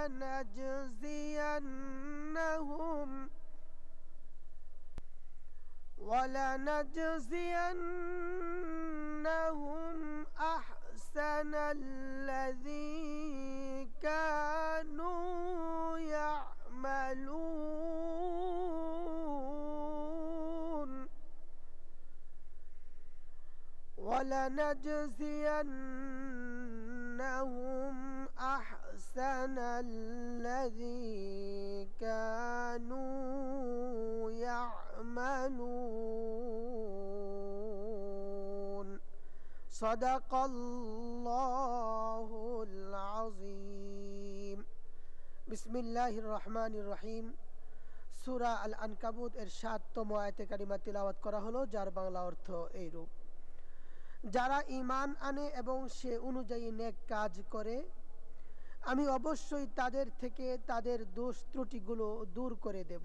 ولنجزينهم ولنجزينهم أحسن الذي كانوا يعملون ولنجزينهم أحسن أحسن الذي كانوا يعملون صدق الله العظيم بسم الله الرحمن الرحيم সুরা আল আনকাবুত এর সাততম আয়তে কারিমা তিলাওয়াত করা হলো যার বাংলা অর্থ এইরূপ যারা ইমান আনে এবং সে অনুযায়ী নেক কাজ করে আমি অবশ্যই তাদের থেকে তাদের দোষ ত্রুটিগুলো দূর করে দেব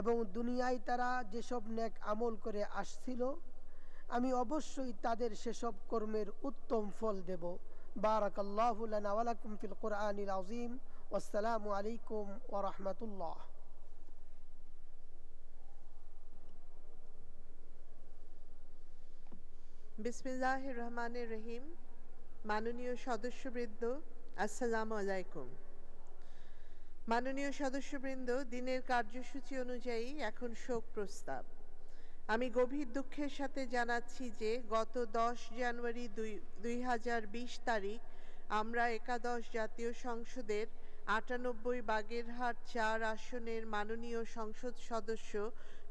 এবং দুনিয়ায় তারা যেসব ন্যাক আমল করে আসছিল আমি অবশ্যই তাদের সেসব কর্মের উত্তম ফল দেব বারাকাল্লাহুলানা ওয়ালাকুম ফিল কোরআনিল আজিম আসসালামু আলাইকুম রহমতুল্লাহ বিসমিল্লাহ রহমানের রহিম মাননীয় সদস্যবৃন্দ আসসালামু আলাইকুম মাননীয় সদস্যবৃন্দ দিনের কার্যসূচি অনুযায়ী এখন শোক প্রস্তাব আমি গভীর দুঃখের সাথে জানাচ্ছি যে গত দশ জানুয়ারি দুই হাজার বিশ তারিখ আমরা একাদশ জাতীয় সংসদের আটানব্বই বাগেরহাট চার আসনের মাননীয় সংসদ সদস্য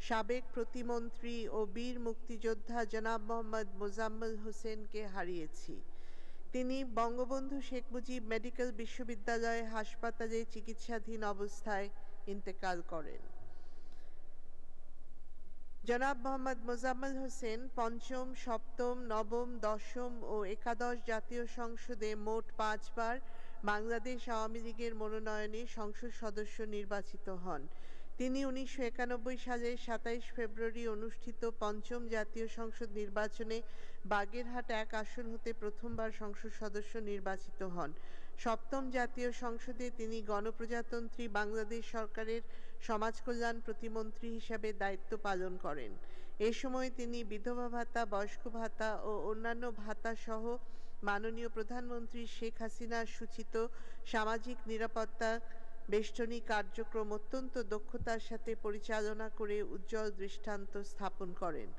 সাবেক প্রতিমন্ত্রী ও বীর মুক্তিযোদ্ধা জনাব মোহাম্মদ মোজাম্মল হোসেনকে হারিয়েছি তিনি বঙ্গবন্ধু শেখ মুজিব মেডিকেল বিশ্ববিদ্যালয় হাসপাতালে চিকিৎসাধীন অবস্থায় ইন্তেকাল করেন জনাব মোহাম্মদ মোজাম্মেল হোসেন পঞ্চম সপ্তম নবম দশম ও একাদশ জাতীয় সংসদে মোট পাঁচবার বাংলাদেশ আওয়ামী লীগের মনোনয়নে সংসদ সদস্য নির্বাচিত হন তিনি উনিশশো একানব্বই সালের সাতাইশ ফেব্রুয়ারি অনুষ্ঠিত পঞ্চম জাতীয় সংসদ নির্বাচনে বাগেরহাট এক আসন হতে প্রথমবার সংসদ সদস্য নির্বাচিত হন সপ্তম জাতীয় সংসদে তিনি গণপ্রজাতন্ত্রী বাংলাদেশ সরকারের সমাজকল্যাণ প্রতিমন্ত্রী হিসাবে দায়িত্ব পালন করেন এ সময় তিনি বিধবা ভাতা বয়স্ক ভাতা ও অন্যান্য ভাতা সহ মাননীয় প্রধানমন্ত্রী শেখ হাসিনার সূচিত সামাজিক নিরাপত্তা বেষ্টনী কার্যক্রম অত্যন্ত দক্ষতার সাথে পরিচালনা করে উজ্জ্বল দৃষ্টান্ত স্থাপন করেন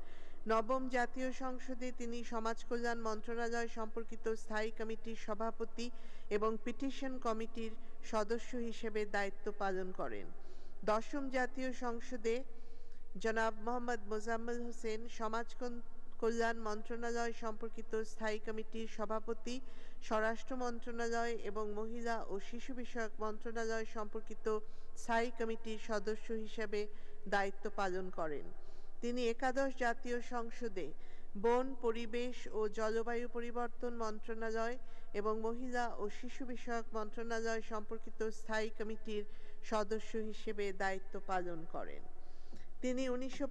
নবম জাতীয় সংসদে তিনি সমাজকল্যাণ মন্ত্রণালয় সম্পর্কিত স্থায়ী কমিটির সভাপতি এবং পিটিশন কমিটির সদস্য হিসেবে দায়িত্ব পালন করেন দশম জাতীয় সংসদে জনাব মোহাম্মদ মোজাম্মেল হোসেন সমাজ কল্যাণ মন্ত্রণালয় সম্পর্কিত স্থায়ী কমিটির সভাপতি স্বরাষ্ট্র মন্ত্রণালয় এবং মহিলা ও শিশু বিষয়ক মন্ত্রণালয় সম্পর্কিত স্থায়ী কমিটির সদস্য হিসেবে দায়িত্ব পালন করেন তিনি একাদশ জাতীয় সংসদে বন পরিবেশ ও জলবায়ু পরিবর্তন মন্ত্রণালয় এবং মহিলা ও শিশু বিষয়ক মন্ত্রণালয় সম্পর্কিত স্থায়ী কমিটির সদস্য হিসেবে দায়িত্ব পালন করেন তিনি উনিশশো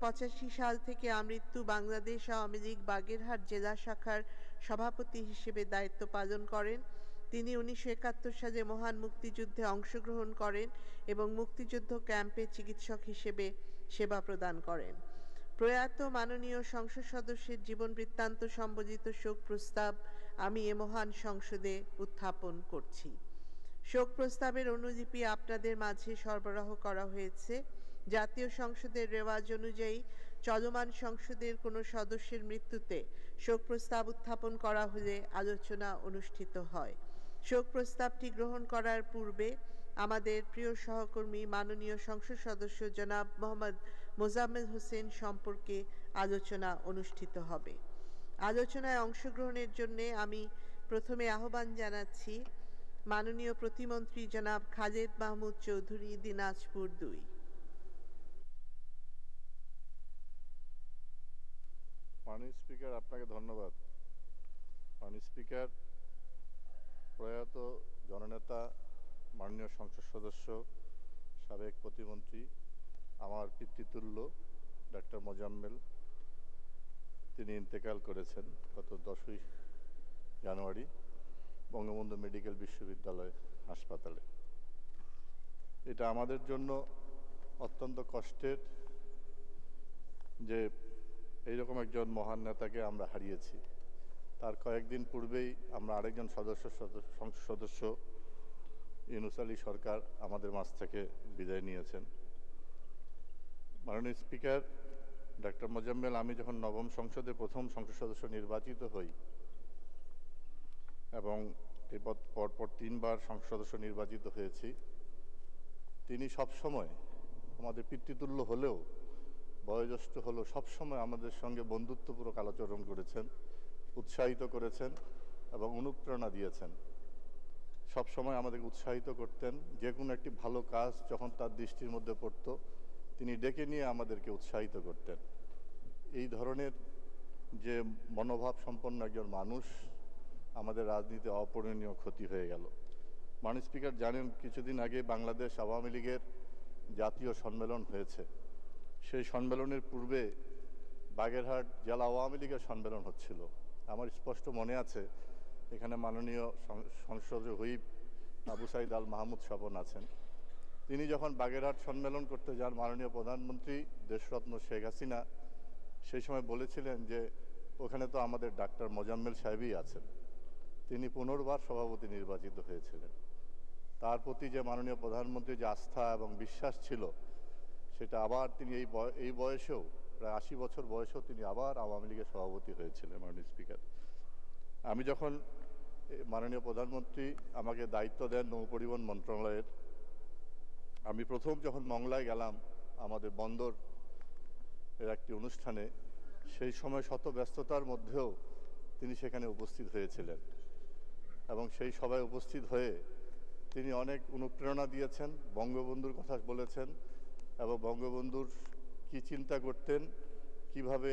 সাল থেকে আমৃত্যু বাংলাদেশ আওয়ামী লীগ বাগেরহাট জেলা শাখার সভাপতি হিসেবে দায়িত্ব পালন করেন তিনি উনিশশো একাত্তর সালে মহান মুক্তিযুদ্ধে অংশগ্রহণ করেন এবং মুক্তিযুদ্ধ ক্যাম্পে চিকিৎসক হিসেবে সেবা প্রদান করেন প্রয়াত মাননীয় সংসদ সদস্যের জীবন বৃত্তান্ত সম্বলিত শোক প্রস্তাব আমি এ মহান সংসদে উত্থাপন করছি শোক প্রস্তাবের অনুলিপি আপনাদের মাঝে সরবরাহ করা হয়েছে জাতীয় সংসদের রেওয়াজ অনুযায়ী চলমান সংসদের কোনো সদস্যের মৃত্যুতে শোক প্রস্তাব উত্থাপন করা হলে আলোচনা অনুষ্ঠিত হয় শোক প্রস্তাবটি গ্রহণ করার পূর্বে আমাদের প্রিয় সহকর্মী মাননীয় সংসদ সদস্য জনাব মোহাম্মদ মোজাম্মেল হোসেন সম্পর্কে আলোচনা অনুষ্ঠিত হবে আলোচনায় অংশগ্রহণের জন্য আমি প্রথমে আহ্বান জানাচ্ছি মাননীয় প্রতিমন্ত্রী জনাব খালেদ মাহমুদ চৌধুরী দিনাজপুর দুই মাননীয় স্পিকার আপনাকে ধন্যবাদ মাননীয় স্পিকার প্রয়াত জননেতা মাননীয় সংসদ সদস্য সাবেক প্রতিমন্ত্রী আমার পিতৃতুল্য ডাক্তার মোজাম্মেল তিনি ইন্তেকাল করেছেন গত দশই জানুয়ারি বঙ্গবন্ধু মেডিকেল বিশ্ববিদ্যালয় হাসপাতালে এটা আমাদের জন্য অত্যন্ত কষ্টের যে এইরকম একজন মহান নেতাকে আমরা হারিয়েছি তার কয়েকদিন পূর্বেই আমরা আরেকজন সদস্য সংসদ সদস্য ইউনুস আলী সরকার আমাদের মাছ থেকে বিদায় নিয়েছেন মাননীয় স্পিকার ডাক্তার মোজাম্মেল আমি যখন নবম সংসদে প্রথম সংসদ সদস্য নির্বাচিত হই এবং এরপর পরপর তিনবার সংসদ সদস্য নির্বাচিত হয়েছি তিনি সবসময় আমাদের পিতৃতুল্য হলেও বয়োজ্যেষ্ঠ হলো সবসময় আমাদের সঙ্গে বন্ধুত্বপূর্বক আলোচরণ করেছেন উৎসাহিত করেছেন এবং অনুপ্রেরণা দিয়েছেন সবসময় আমাদেরকে উৎসাহিত করতেন যে কোনো একটি ভালো কাজ যখন তার দৃষ্টির মধ্যে পড়তো তিনি ডেকে নিয়ে আমাদেরকে উৎসাহিত করতেন এই ধরনের যে মনোভাব সম্পন্ন একজন মানুষ আমাদের রাজনীতিতে অপূরণীয় ক্ষতি হয়ে গেল মাননীয় স্পিকার জানেন কিছুদিন আগে বাংলাদেশ আওয়ামী লীগের জাতীয় সম্মেলন হয়েছে সেই সম্মেলনের পূর্বে বাগেরহাট জেলা আওয়ামী লীগের সম্মেলন হচ্ছিল আমার স্পষ্ট মনে আছে এখানে মাননীয় সংসদ হুইপ আবু সাইদ আল মাহমুদ স্বপন আছেন তিনি যখন বাগেরহাট সম্মেলন করতে যান মাননীয় প্রধানমন্ত্রী দেশরত্ন শেখ হাসিনা সেই সময় বলেছিলেন যে ওখানে তো আমাদের ডাক্তার মোজাম্মেল সাহেবই আছেন তিনি পুনর্বার সভাপতি নির্বাচিত হয়েছিলেন তার প্রতি যে মাননীয় প্রধানমন্ত্রী যে আস্থা এবং বিশ্বাস ছিল সেটা আবার তিনি এই এই বয়সেও প্রায় আশি বছর বয়সেও তিনি আবার আওয়ামী লীগের সভাপতি হয়েছিলেন মাননীয় স্পিকার আমি যখন মাননীয় প্রধানমন্ত্রী আমাকে দায়িত্ব দেন নৌ পরিবহন মন্ত্রণালয়ের আমি প্রথম যখন মংলায় গেলাম আমাদের বন্দর এর একটি অনুষ্ঠানে সেই সময় শত ব্যস্ততার মধ্যেও তিনি সেখানে উপস্থিত হয়েছিলেন এবং সেই সভায় উপস্থিত হয়ে তিনি অনেক অনুপ্রেরণা দিয়েছেন বঙ্গবন্ধুর কথা বলেছেন এবং বঙ্গবন্ধুর কি চিন্তা করতেন কিভাবে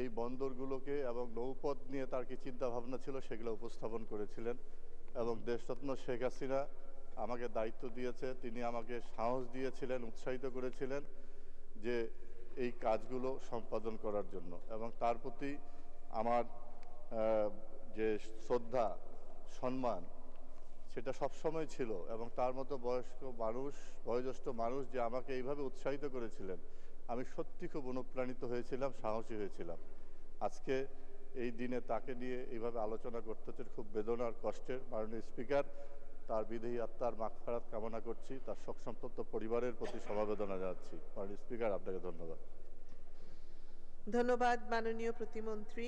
এই বন্দরগুলোকে এবং নৌপথ নিয়ে তার কি ভাবনা ছিল সেগুলো উপস্থাপন করেছিলেন এবং দেশরত্ন শেখ হাসিনা আমাকে দায়িত্ব দিয়েছে তিনি আমাকে সাহস দিয়েছিলেন উৎসাহিত করেছিলেন যে এই কাজগুলো সম্পাদন করার জন্য এবং তার প্রতি আমার যে শ্রদ্ধা সম্মান সেটা সবসময় ছিল এবং তার মতো বয়স্ক মানুষ বয়োজ্যেষ্ঠ মানুষ যে আমাকে এইভাবে উৎসাহিত করেছিলেন আমি সত্যি খুব অনুপ্রাণিত হয়েছিলাম সাহসী হয়েছিলাম আজকে এই দিনে তাকে নিয়ে এইভাবে আলোচনা করতে হচ্ছে খুব বেদনার কষ্টের মাননীয় স্পিকার তার বিদেহী আত্মার ফেরাত কামনা করছি তার শোক সম্পত্ত পরিবারের প্রতি সমাবেদনা জানাচ্ছি মাননীয় স্পিকার আপনাকে ধন্যবাদ ধন্যবাদ মাননীয় প্রতিমন্ত্রী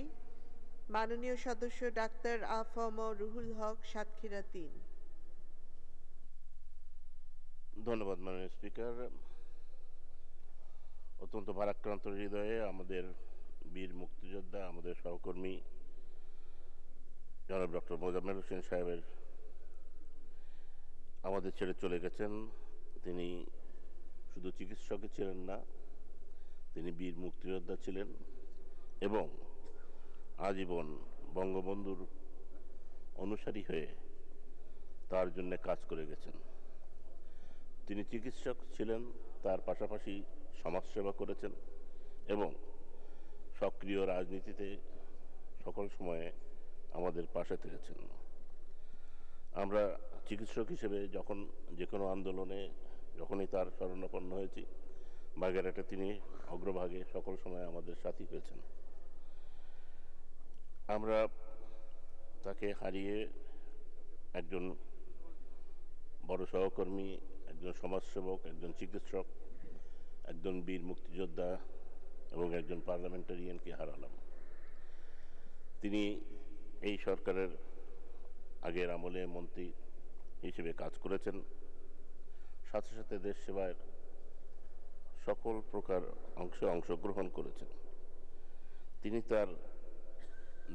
মাননীয় সদস্য ডাক্তার আফম রুহুল হক সাতক্ষীরা তিন ধন্যবাদ মাননীয় স্পিকার অত্যন্ত ভারাক্রান্ত হৃদয়ে আমাদের বীর মুক্তিযোদ্ধা আমাদের সহকর্মী জনাব ডক্টর মোজাম্মেল হোসেন সাহেবের আমাদের ছেড়ে চলে গেছেন তিনি শুধু চিকিৎসকই ছিলেন না তিনি বীর মুক্তিযোদ্ধা ছিলেন এবং আজীবন বঙ্গবন্ধুর অনুসারী হয়ে তার জন্য কাজ করে গেছেন তিনি চিকিৎসক ছিলেন তার পাশাপাশি সমাজসেবা করেছেন এবং সক্রিয় রাজনীতিতে সকল সময়ে আমাদের পাশে থেকেছেন আমরা চিকিৎসক হিসেবে যখন যে কোনো আন্দোলনে যখনই তার শরণাপন্ন হয়েছি বাগেরাটে তিনি অগ্রভাগে সকল সময় আমাদের সাথী হয়েছেন আমরা তাকে হারিয়ে একজন বড় সহকর্মী একজন সমাজসেবক একজন চিকিৎসক একজন বীর মুক্তিযোদ্ধা এবং একজন পার্লামেন্টারিয়ানকে হারালাম তিনি এই সরকারের আগের আমলে মন্ত্রী হিসেবে কাজ করেছেন সাথে সাথে দেশ সেবায় সকল প্রকার অংশে অংশগ্রহণ করেছেন তিনি তার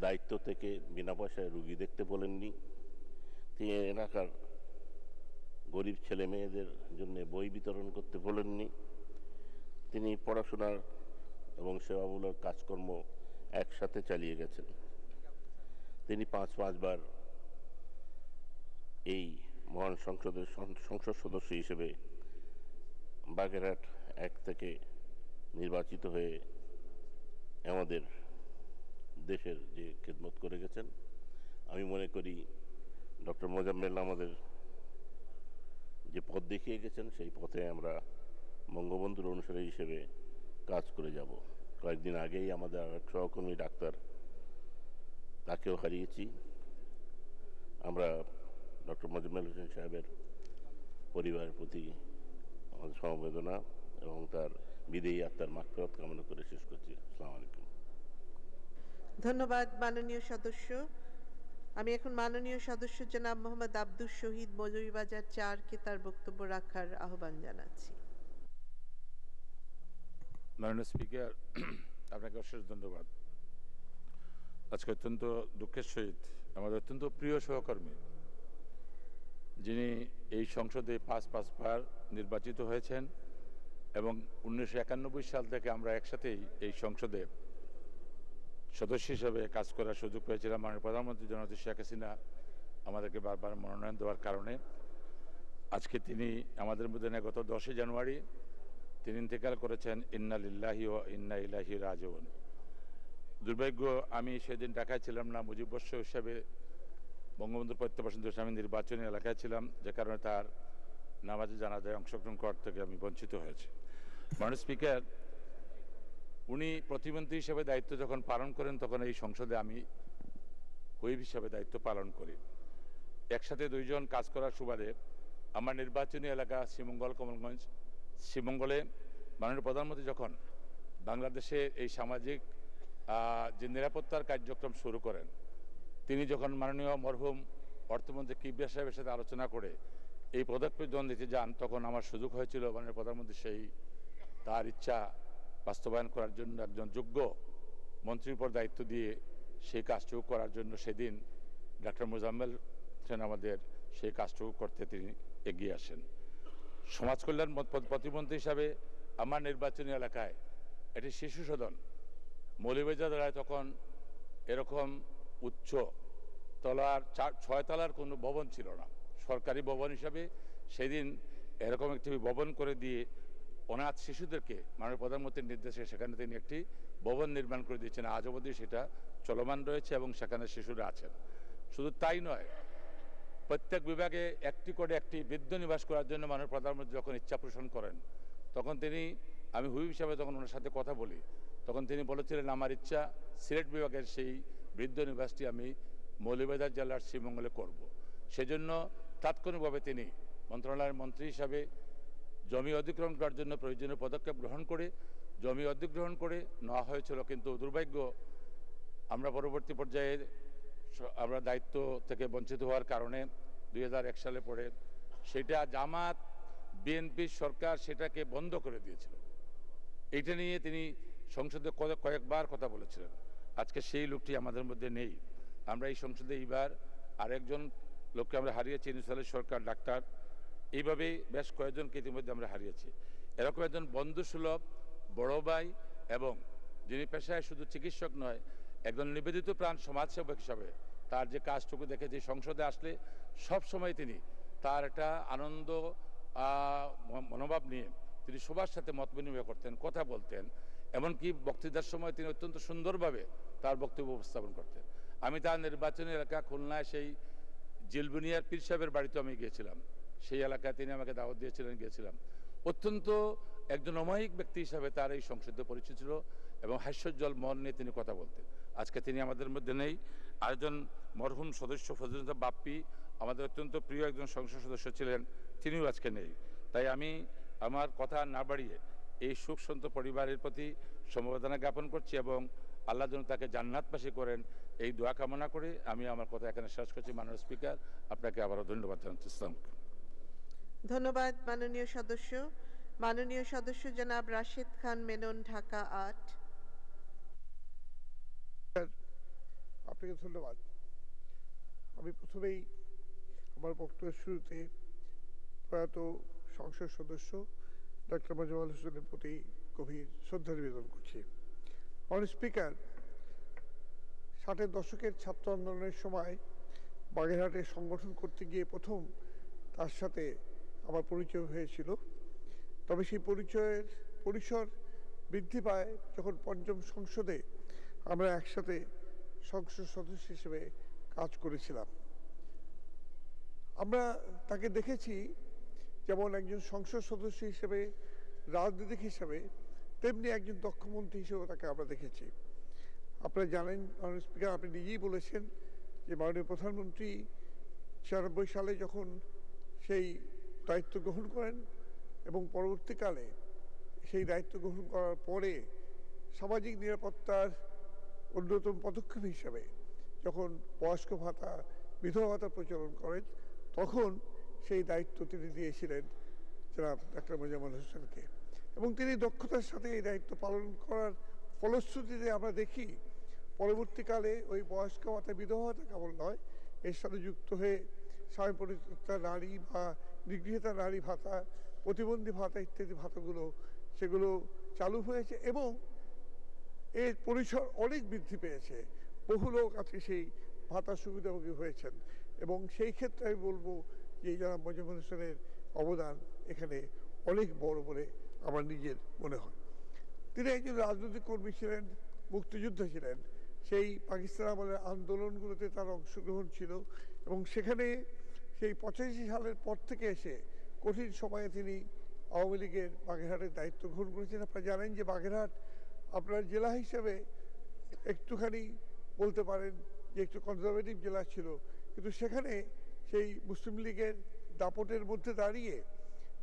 দায়িত্ব থেকে বিনা পয়সায় রুগী দেখতে বলেননি তিনি এলাকার গরিব ছেলে মেয়েদের জন্য বই বিতরণ করতে বলেননি তিনি পড়াশোনার এবং সেবামূলক কাজকর্ম একসাথে চালিয়ে গেছেন তিনি পাঁচ পাঁচবার এই মহান সংসদের সংসদ সদস্য হিসেবে বাগেরহাট এক থেকে নির্বাচিত হয়ে আমাদের দেশের যে খেদমত করে গেছেন আমি মনে করি ডক্টর মোজাম্মেল আমাদের যে পথ দেখিয়ে গেছেন সেই পথে আমরা বঙ্গবন্ধুর অনুসারী হিসেবে কাজ করে যাব কয়েকদিন আগেই আমাদের এক সহকর্মী ডাক্তার তাকেও হারিয়েছি আমরা ডক্টর মজমেল হোসেন সাহেবের পরিবারের প্রতি আমাদের সমবেদনা এবং তার বিদেয়ী আত্মার মাকফরত কামনা করে শেষ করছি আসসালামু আলাইকুম ধন্যবাদ মাননীয় সদস্য আমি এখন মাননীয় সদস্য জনাব মোহাম্মদ আব্দুস শহীদ মৌলভীবাজার চারকে তার বক্তব্য রাখার আহ্বান জানাচ্ছি মাননীয় স্পিকার আপনাকে অশেষ ধন্যবাদ আজকে অত্যন্ত দুঃখের সহিত আমাদের অত্যন্ত প্রিয় সহকর্মী যিনি এই সংসদে পাঁচ পাঁচবার নির্বাচিত হয়েছেন এবং উনিশশো সাল থেকে আমরা একসাথেই এই সংসদে সদস্য হিসেবে কাজ করার সুযোগ পেয়েছিলাম মাননীয় প্রধানমন্ত্রী জনতা শেখ হাসিনা আমাদেরকে বারবার মনোনয়ন দেওয়ার কারণে আজকে তিনি আমাদের মধ্যে গত দশই জানুয়ারি তিনি ইন্তেকাল করেছেন ইন্না লিল্লাহি ও ইন্না ইলাহি রাজন দুর্ভাগ্য আমি সেদিন ঢাকায় ছিলাম না মুজিববর্ষ হিসাবে বঙ্গবন্ধুর প্রত্যাবাসন দিবস আমি নির্বাচনী এলাকায় ছিলাম যে কারণে তার নামাজে জানাজায় অংশগ্রহণ করার থেকে আমি বঞ্চিত হয়েছি মাননীয় স্পিকার উনি প্রতিমন্ত্রী হিসেবে দায়িত্ব যখন পালন করেন তখন এই সংসদে আমি হুইপ হিসাবে দায়িত্ব পালন করি একসাথে দুইজন কাজ করার সুবাদে আমার নির্বাচনী এলাকা শ্রীমঙ্গল কমলগঞ্জ শ্রীমঙ্গলে মাননীয় প্রধানমন্ত্রী যখন বাংলাদেশে এই সামাজিক যে নিরাপত্তার কার্যক্রম শুরু করেন তিনি যখন মাননীয় মরহুম অর্থমন্ত্রী কিবিয়া সাহেবের সাথে আলোচনা করে এই পদক্ষেপ যখন দিতে যান তখন আমার সুযোগ হয়েছিল মাননীয় প্রধানমন্ত্রী সেই তার ইচ্ছা বাস্তবায়ন করার জন্য একজন যোগ্য মন্ত্রীর উপর দায়িত্ব দিয়ে সেই কাজটুকু করার জন্য সেদিন ডাক্তার মোজাম্মেল হোসেন আমাদের সেই কাজটুকু করতে তিনি এগিয়ে আসেন সমাজ কল্যাণ প্রতিমন্ত্রী হিসাবে আমার নির্বাচনী এলাকায় এটি শিশু সদন মৌলিবেজা রায় তখন এরকম উচ্চ তলার চার ছয়তলার কোনো ভবন ছিল না সরকারি ভবন হিসাবে সেদিন এরকম একটি ভবন করে দিয়ে অনাথ শিশুদেরকে মাননীয় প্রধানমন্ত্রীর নির্দেশে সেখানে তিনি একটি ভবন নির্মাণ করে দিয়েছেন আজ অবধি সেটা চলমান রয়েছে এবং সেখানে শিশুরা আছেন শুধু তাই নয় প্রত্যেক বিভাগে একটি করে একটি বৃদ্ধ নিবাস করার জন্য মাননীয় প্রধানমন্ত্রী যখন ইচ্ছা পোষণ করেন তখন তিনি আমি হুই হিসাবে তখন ওনার সাথে কথা বলি তখন তিনি বলেছিলেন আমার ইচ্ছা সিলেট বিভাগের সেই বৃদ্ধ নিবাসটি আমি মৌলিবাজার জেলার শ্রীমঙ্গলে করব। সেজন্য তাৎক্ষণিকভাবে তিনি মন্ত্রণালয়ের মন্ত্রী হিসাবে জমি অধিগ্রহণ করার জন্য প্রয়োজনীয় পদক্ষেপ গ্রহণ করে জমি অধিগ্রহণ করে নেওয়া হয়েছিল কিন্তু দুর্ভাগ্য আমরা পরবর্তী পর্যায়ে আমরা দায়িত্ব থেকে বঞ্চিত হওয়ার কারণে দুই সালে পরে সেটা জামাত বিএনপি সরকার সেটাকে বন্ধ করে দিয়েছিল এটা নিয়ে তিনি সংসদে কয়েকবার কথা বলেছিলেন আজকে সেই লোকটি আমাদের মধ্যে নেই আমরা এই সংসদে এইবার আরেকজন লোককে আমরা হারিয়েছি ইনসালের সরকার ডাক্তার এইভাবে বেশ কয়েকজনকে ইতিমধ্যে আমরা হারিয়েছি এরকম একজন বন্ধুসুলভ বড় ভাই এবং যিনি পেশায় শুধু চিকিৎসক নয় একজন নিবেদিত প্রাণ সমাজসেবক হিসাবে তার যে কাজটুকু দেখেছি সংসদে আসলে সব সময় তিনি তার একটা আনন্দ মনোভাব নিয়ে তিনি সবার সাথে মত বিনিময় করতেন কথা বলতেন এমনকি বক্তৃতার সময় তিনি অত্যন্ত সুন্দরভাবে তার বক্তব্য উপস্থাপন করতেন আমি তার নির্বাচনী এলাকা খুলনায় সেই জিলবুনিয়ার পীর সাহেবের বাড়িতে আমি গিয়েছিলাম সেই এলাকায় তিনি আমাকে দাওয়াত দিয়েছিলেন গিয়েছিলাম অত্যন্ত একজন অমায়িক ব্যক্তি হিসাবে তার এই সংসদে পরিচয় ছিল এবং হাস্যজ্জ্বল মন নিয়ে তিনি কথা বলতেন আজকে তিনি আমাদের মধ্যে নেই আরেকজন মরহুম সদস্য ফজল বাপ্পি আমাদের অত্যন্ত প্রিয় একজন সংসদ সদস্য ছিলেন তিনিও আজকে নেই তাই আমি আমার কথা না বাড়িয়ে এই সুখ সন্ত পরিবারের প্রতি সমবেদনা জ্ঞাপন করছি এবং আল্লাহ যেন তাকে জান্নাতবাসী করেন এই দোয়া কামনা করে আমি আমার কথা এখানে শেষ করছি মাননীয় স্পিকার আপনাকে আবারও ধন্যবাদ জানাচ্ছি ইসলামকে ধন্যবাদ মাননীয় সদস্য মাননীয় সদস্য জনাব রাশেদ খান মেনন ঢাকা আট আপনাকে ধন্যবাদ আমি প্রথমেই আমার বক্তব্যের শুরুতে প্রয়াত সংসদ সদস্য ডক্টর মজামাল হোসেনের প্রতি গভীর শ্রদ্ধা নিবেদন করছি অন স্পিকার ষাটের দশকের ছাত্র আন্দোলনের সময় বাগেরহাটে সংগঠন করতে গিয়ে প্রথম তার সাথে আমার পরিচয় হয়েছিল তবে সেই পরিচয়ের পরিসর বৃদ্ধি পায় যখন পঞ্চম সংসদে আমরা একসাথে সংসদ সদস্য হিসেবে কাজ করেছিলাম আমরা তাকে দেখেছি যেমন একজন সংসদ সদস্য হিসেবে রাজনীতিক হিসেবে তেমনি একজন দক্ষ মন্ত্রী হিসেবে তাকে আমরা দেখেছি আপনারা জানেন মাননীয় স্পিকার আপনি নিজেই বলেছেন যে মাননীয় প্রধানমন্ত্রী ছিয়ানব্বই সালে যখন সেই দায়িত্ব গ্রহণ করেন এবং পরবর্তীকালে সেই দায়িত্ব গ্রহণ করার পরে সামাজিক নিরাপত্তার অন্যতম পদক্ষেপ হিসাবে যখন বয়স্ক ভাতা বিধবা ভাতা প্রচলন করেন তখন সেই দায়িত্ব তিনি দিয়েছিলেন জনাব ডাক্তার মোজাম্মল হোসেনকে এবং তিনি দক্ষতার সাথে এই দায়িত্ব পালন করার ফলশ্রুতিতে আমরা দেখি পরবর্তীকালে ওই বয়স্ক ভাতা বিধবা ভাতা কেবল নয় এর সাথে যুক্ত হয়ে স্বামী নারী বা নিগৃহীতা নারী ভাতা প্রতিবন্ধী ভাতা ইত্যাদি ভাতাগুলো সেগুলো চালু হয়েছে এবং এর পরিসর অনেক বৃদ্ধি পেয়েছে বহু লোক আজকে সেই ভাতার সুবিধাভোগী হয়েছেন এবং সেই ক্ষেত্রে আমি বলবো যে যারা মজামুল হোসেনের অবদান এখানে অনেক বড় বলে আমার নিজের মনে হয় তিনি একজন রাজনৈতিক কর্মী ছিলেন মুক্তিযুদ্ধ ছিলেন সেই পাকিস্তান আমলের আন্দোলনগুলোতে তার অংশগ্রহণ ছিল এবং সেখানে সেই পঁচাশি সালের পর থেকে এসে কঠিন সময়ে তিনি আওয়ামী লীগের বাগেরহাটের দায়িত্ব গ্রহণ করেছেন আপনারা জানেন যে বাগেরহাট আপনার জেলা হিসেবে একটুখানি বলতে পারেন যে একটু কনজারভেটিভ জেলা ছিল কিন্তু সেখানে সেই মুসলিম লীগের দাপটের মধ্যে দাঁড়িয়ে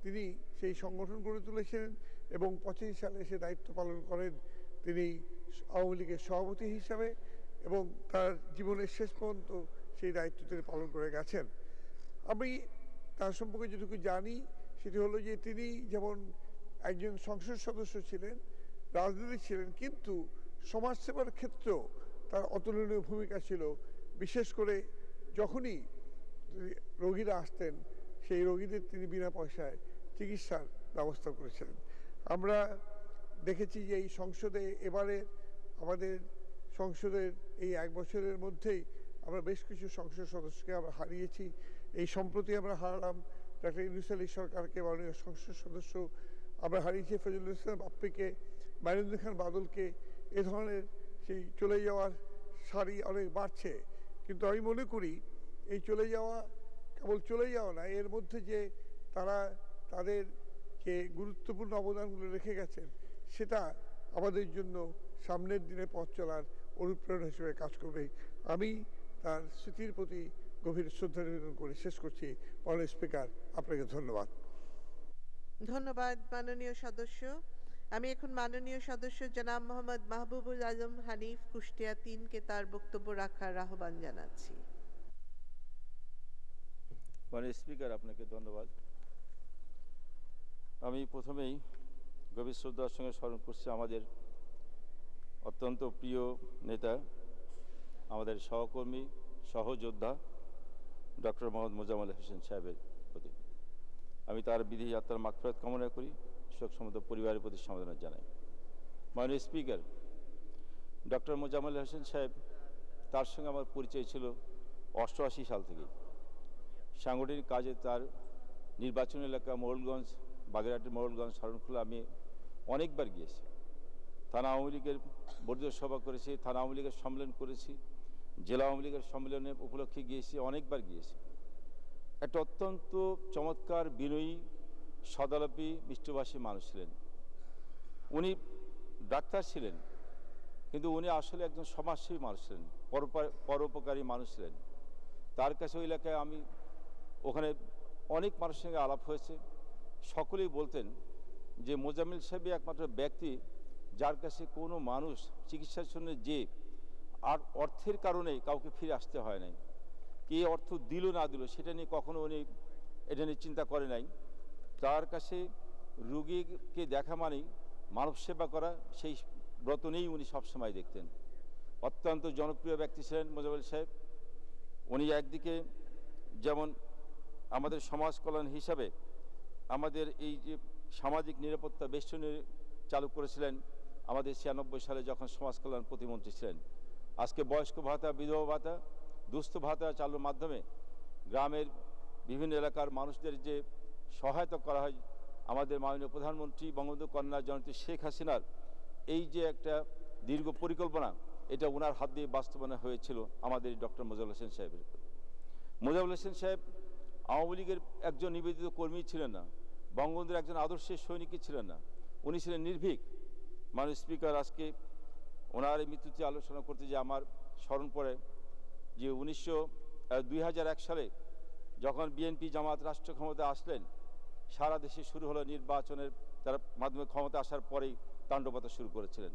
তিনি সেই সংগঠন গড়ে তুলেছিলেন এবং পঁচিশ সালে সে দায়িত্ব পালন করেন তিনি আওয়ামী লীগের সভাপতি হিসাবে এবং তার জীবনের শেষ পর্যন্ত সেই দায়িত্ব তিনি পালন করে গেছেন আমি তার সম্পর্কে যেটুকু জানি সেটি হলো যে তিনি যেমন একজন সংসদ সদস্য ছিলেন রাজনীতি ছিলেন কিন্তু সমাজসেবার ক্ষেত্রেও তার অতুলনীয় ভূমিকা ছিল বিশেষ করে যখনই রোগীরা আসতেন সেই রোগীদের তিনি বিনা পয়সায় চিকিৎসার ব্যবস্থা করেছিলেন আমরা দেখেছি যে এই সংসদে এবারে আমাদের সংসদের এই এক বছরের মধ্যেই আমরা বেশ কিছু সংসদ সদস্যকে আমরা হারিয়েছি এই সম্প্রতি আমরা হারালাম ডাক্তার ইউনুস আলী সরকারকে মাননীয় সংসদ সদস্য আমরা হারিয়েছি ফজল ইসলাম বাপ্পিকে মাইনুদ্দিন খান বাদলকে এ ধরনের সেই চলে যাওয়ার সারি অনেক বাড়ছে কিন্তু আমি মনে করি এই চলে যাওয়া কেবল চলে যাওয়া না এর মধ্যে যে তারা তাদের যে গুরুত্বপূর্ণ অবদানগুলো রেখে গেছেন সেটা আমাদের জন্য সামনের দিনে পথ চলার অনুপ্রেরণা হিসেবে কাজ করবে আমি তার স্মৃতির প্রতি গভীর শ্রদ্ধা নিবেদন করে শেষ করছি মাননীয় স্পিকার আপনাকে ধন্যবাদ ধন্যবাদ মাননীয় সদস্য আমি এখন মাননীয় সদস্য জনাব মোহাম্মদ মাহবুবুল আলম হানিফ কুষ্টিয়া তিনকে তার বক্তব্য রাখার আহ্বান জানাচ্ছি মাননীয় স্পিকার আপনাকে ধন্যবাদ আমি প্রথমেই গভীর শ্রদ্ধার সঙ্গে স্মরণ করছি আমাদের অত্যন্ত প্রিয় নেতা আমাদের সহকর্মী সহযোদ্ধা ডক্টর মোহাম্মদ মোজামুল হোসেন সাহেবের প্রতি আমি তার বিধি যাত্রার মাকফরাত কামনা করি শোক সমত পরিবারের প্রতি সমবেদনা জানাই মাননীয় স্পিকার ডক্টর মোজামুল হোসেন সাহেব তার সঙ্গে আমার পরিচয় ছিল অষ্টআশি সাল থেকে সাংগঠনিক কাজে তার নির্বাচন এলাকা মোড়লগঞ্জ বাগেরহাটের মোড়লগঞ্জ সারণখোলা আমি অনেকবার গিয়েছি থানা আওয়ামী লীগের বর্ধিত সভা করেছি থানা আওয়ামী লীগের সম্মেলন করেছি জেলা আওয়ামী লীগের সম্মেলনে উপলক্ষে গিয়েছি অনেকবার গিয়েছি একটা অত্যন্ত চমৎকার বিনয়ী সদালপি মিষ্টভাষী মানুষ ছিলেন উনি ডাক্তার ছিলেন কিন্তু উনি আসলে একজন সমাজসেবী মানুষ ছিলেন পরোপকারী মানুষ ছিলেন তার কাছে ওই এলাকায় আমি ওখানে অনেক মানুষের সঙ্গে আলাপ হয়েছে সকলেই বলতেন যে মোজামিল সাহেবই একমাত্র ব্যক্তি যার কাছে কোনো মানুষ চিকিৎসার জন্য যে আর অর্থের কারণে কাউকে ফিরে আসতে হয় নাই কে অর্থ দিল না দিল সেটা নিয়ে কখনো উনি এটা নিয়ে চিন্তা করে নাই তার কাছে রুগীকে দেখা মানেই মানব সেবা করা সেই ব্রত নিয়েই উনি সবসময় দেখতেন অত্যন্ত জনপ্রিয় ব্যক্তি ছিলেন মোজাবেল সাহেব উনি একদিকে যেমন আমাদের সমাজ কল্যাণ হিসাবে আমাদের এই যে সামাজিক নিরাপত্তা বেষ্টনী চালু করেছিলেন আমাদের ছিয়ানব্বই সালে যখন সমাজ কল্যাণ প্রতিমন্ত্রী ছিলেন আজকে বয়স্ক ভাতা বিধবা ভাতা দুস্থ ভাতা চালুর মাধ্যমে গ্রামের বিভিন্ন এলাকার মানুষদের যে সহায়তা করা হয় আমাদের মাননীয় প্রধানমন্ত্রী বঙ্গবন্ধু কন্যা জয়ন্তী শেখ হাসিনার এই যে একটা দীর্ঘ পরিকল্পনা এটা ওনার হাত দিয়ে বাস্তবায়ন হয়েছিল আমাদের ডক্টর মোজাবুল হোসেন সাহেবের মোজাবুল হোসেন সাহেব আওয়ামী লীগের একজন নিবেদিত কর্মী ছিলেন না বঙ্গবন্ধুর একজন আদর্শের সৈনিকই ছিলেন না উনি ছিলেন নির্ভীক মানে স্পিকার আজকে ওনার এই মৃত্যুতে আলোচনা করতে যে আমার স্মরণ পড়ে যে উনিশশো দুই সালে যখন বিএনপি জামাত রাষ্ট্র ক্ষমতা আসলেন সারা দেশে শুরু হলো নির্বাচনের তার মাধ্যমে ক্ষমতা আসার পরেই তাণ্ডবতা শুরু করেছিলেন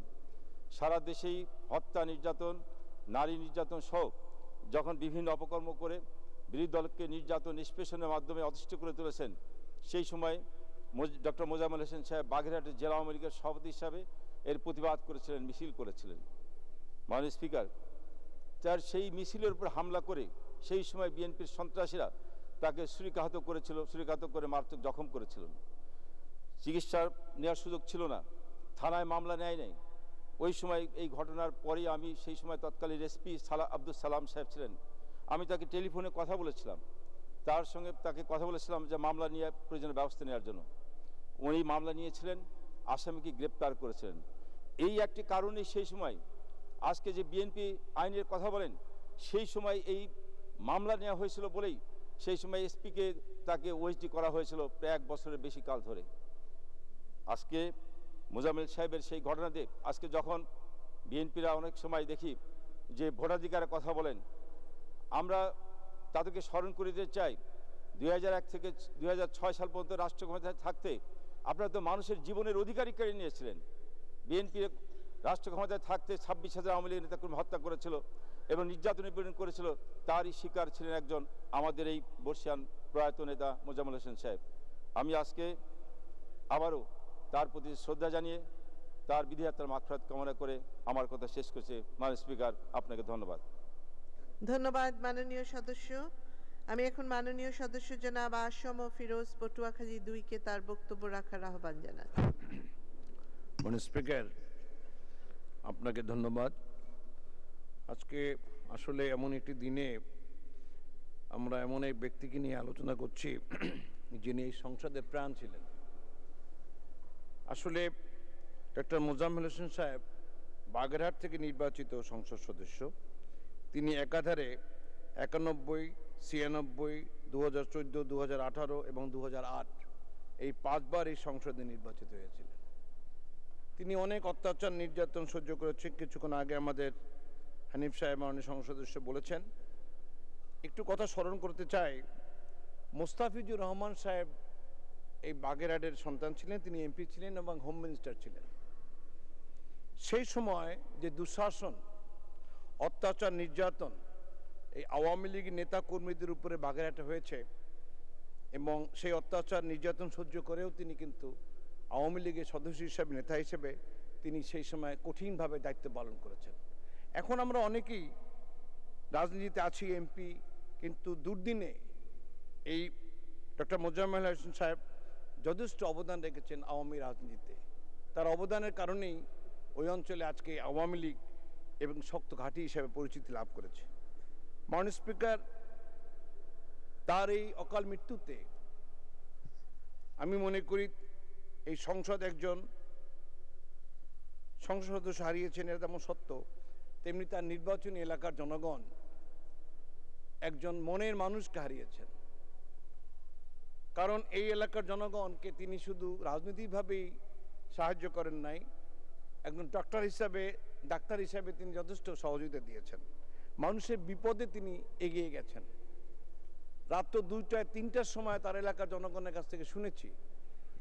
সারা দেশেই হত্যা নির্যাতন নারী নির্যাতন সহ যখন বিভিন্ন অপকর্ম করে বিরোধী দলকে নির্যাতন নিষ্পেষণের মাধ্যমে অতিষ্ঠ করে তুলেছেন সেই সময় ডক্টর মোজাম্মেল হোসেন সাহেব বাগেরহাটের জেলা আওয়ামী লীগের সভাপতি হিসাবে এর প্রতিবাদ করেছিলেন মিছিল করেছিলেন মাননীয় স্পিকার তার সেই মিছিলের উপর হামলা করে সেই সময় বিএনপির সন্ত্রাসীরা তাকে ছুরিকাহত করেছিল ছুরিকাহত করে মারাত্মক জখম করেছিলেন চিকিৎসার নেওয়ার সুযোগ ছিল না থানায় মামলা নেয় নাই ওই সময় এই ঘটনার পরে আমি সেই সময় তৎকালীন এসপি সালা আব্দুল সালাম সাহেব ছিলেন আমি তাকে টেলিফোনে কথা বলেছিলাম তার সঙ্গে তাকে কথা বলেছিলাম যে মামলা নিয়ে প্রয়োজনীয় ব্যবস্থা নেওয়ার জন্য উনি মামলা নিয়েছিলেন আসামিকে গ্রেপ্তার করেছিলেন এই একটি কারণে সেই সময় আজকে যে বিএনপি আইনের কথা বলেন সেই সময় এই মামলা নেওয়া হয়েছিল বলেই সেই সময় এসপিকে তাকে ওএসডি করা হয়েছিল প্রায় এক বছরের বেশি কাল ধরে আজকে মোজামিল সাহেবের সেই ঘটনাতে আজকে যখন বিএনপিরা অনেক সময় দেখি যে ভোটাধিকারের কথা বলেন আমরা তাদেরকে স্মরণ করে দিতে চাই দুই থেকে দুই সাল পর্যন্ত রাষ্ট্র ক্ষমতায় থাকতে আপনারা তো মানুষের জীবনের অধিকারী কেড়ে নিয়েছিলেন বিএনপির রাষ্ট্র ক্ষমতায় থাকতে ছাব্বিশ হাজার আওয়ামী লীগ নেতাকর্মী হত্যা করেছিল এবং নির্যাতন নিপীড়ন করেছিল তারই শিকার ছিলেন একজন আমাদের এই বর্ষিয়ান প্রয়াত নেতা মোজামুল হোসেন সাহেব আমি আজকে আবারও তার প্রতি শ্রদ্ধা জানিয়ে তার বিধিযাত্রার মাখরাত কামনা করে আমার কথা শেষ করছে মাননীয় স্পিকার আপনাকে ধন্যবাদ ধন্যবাদ মাননীয় সদস্য আমি এখন মাননীয় সদস্য জনাব আসম ও ফিরোজ পটুয়াখালী দুইকে তার বক্তব্য রাখার আহ্বান জানাচ্ছি মানে স্পিকার আপনাকে ধন্যবাদ আজকে আসলে এমন একটি দিনে আমরা এমন এক ব্যক্তিকে নিয়ে আলোচনা করছি যিনি এই সংসদের প্রাণ ছিলেন আসলে ডক্টর মোজাম্মেল হোসেন সাহেব বাগেরহাট থেকে নির্বাচিত সংসদ সদস্য তিনি একাধারে একানব্বই ছিয়ানব্বই দু হাজার চোদ্দো দু হাজার আঠারো এবং দু হাজার আট এই পাঁচবার এই সংসদে নির্বাচিত হয়েছিলেন তিনি অনেক অত্যাচার নির্যাতন সহ্য করেছে কিছুক্ষণ আগে আমাদের হানিফ সাহেব মাননীয় সংসদস্য বলেছেন একটু কথা স্মরণ করতে চাই মোস্তাফিজুর রহমান সাহেব এই বাগেরহাটের সন্তান ছিলেন তিনি এমপি ছিলেন এবং হোম মিনিস্টার ছিলেন সেই সময় যে দুঃশাসন অত্যাচার নির্যাতন এই আওয়ামী লীগ নেতা কর্মীদের উপরে বাগেরহাটে হয়েছে এবং সেই অত্যাচার নির্যাতন সহ্য করেও তিনি কিন্তু আওয়ামী লীগের সদস্য হিসাবে নেতা হিসেবে তিনি সেই সময় কঠিনভাবে দায়িত্ব পালন করেছেন এখন আমরা অনেকেই রাজনীতিতে আছি এমপি কিন্তু দুর্দিনে এই ডক্টর মোজাম্মেল হোসেন সাহেব যথেষ্ট অবদান রেখেছেন আওয়ামী রাজনীতিতে তার অবদানের কারণেই ওই অঞ্চলে আজকে আওয়ামী লীগ এবং শক্ত ঘাঁটি হিসেবে পরিচিতি লাভ করেছে মাননীয় স্পিকার তার এই অকাল মৃত্যুতে আমি মনে করি এই সংসদ একজন সংসদ সদস্য হারিয়েছেন এটা যেমন সত্য তেমনি তার নির্বাচনী এলাকার জনগণ একজন মনের মানুষকে হারিয়েছেন কারণ এই এলাকার জনগণকে তিনি শুধু রাজনৈতিকভাবেই সাহায্য করেন নাই একজন ডক্টর হিসাবে ডাক্তার হিসাবে তিনি যথেষ্ট সহযোগিতা দিয়েছেন মানুষের বিপদে তিনি এগিয়ে গেছেন রাত্র দুইটায় তিনটার সময় তার এলাকার জনগণের কাছ থেকে শুনেছি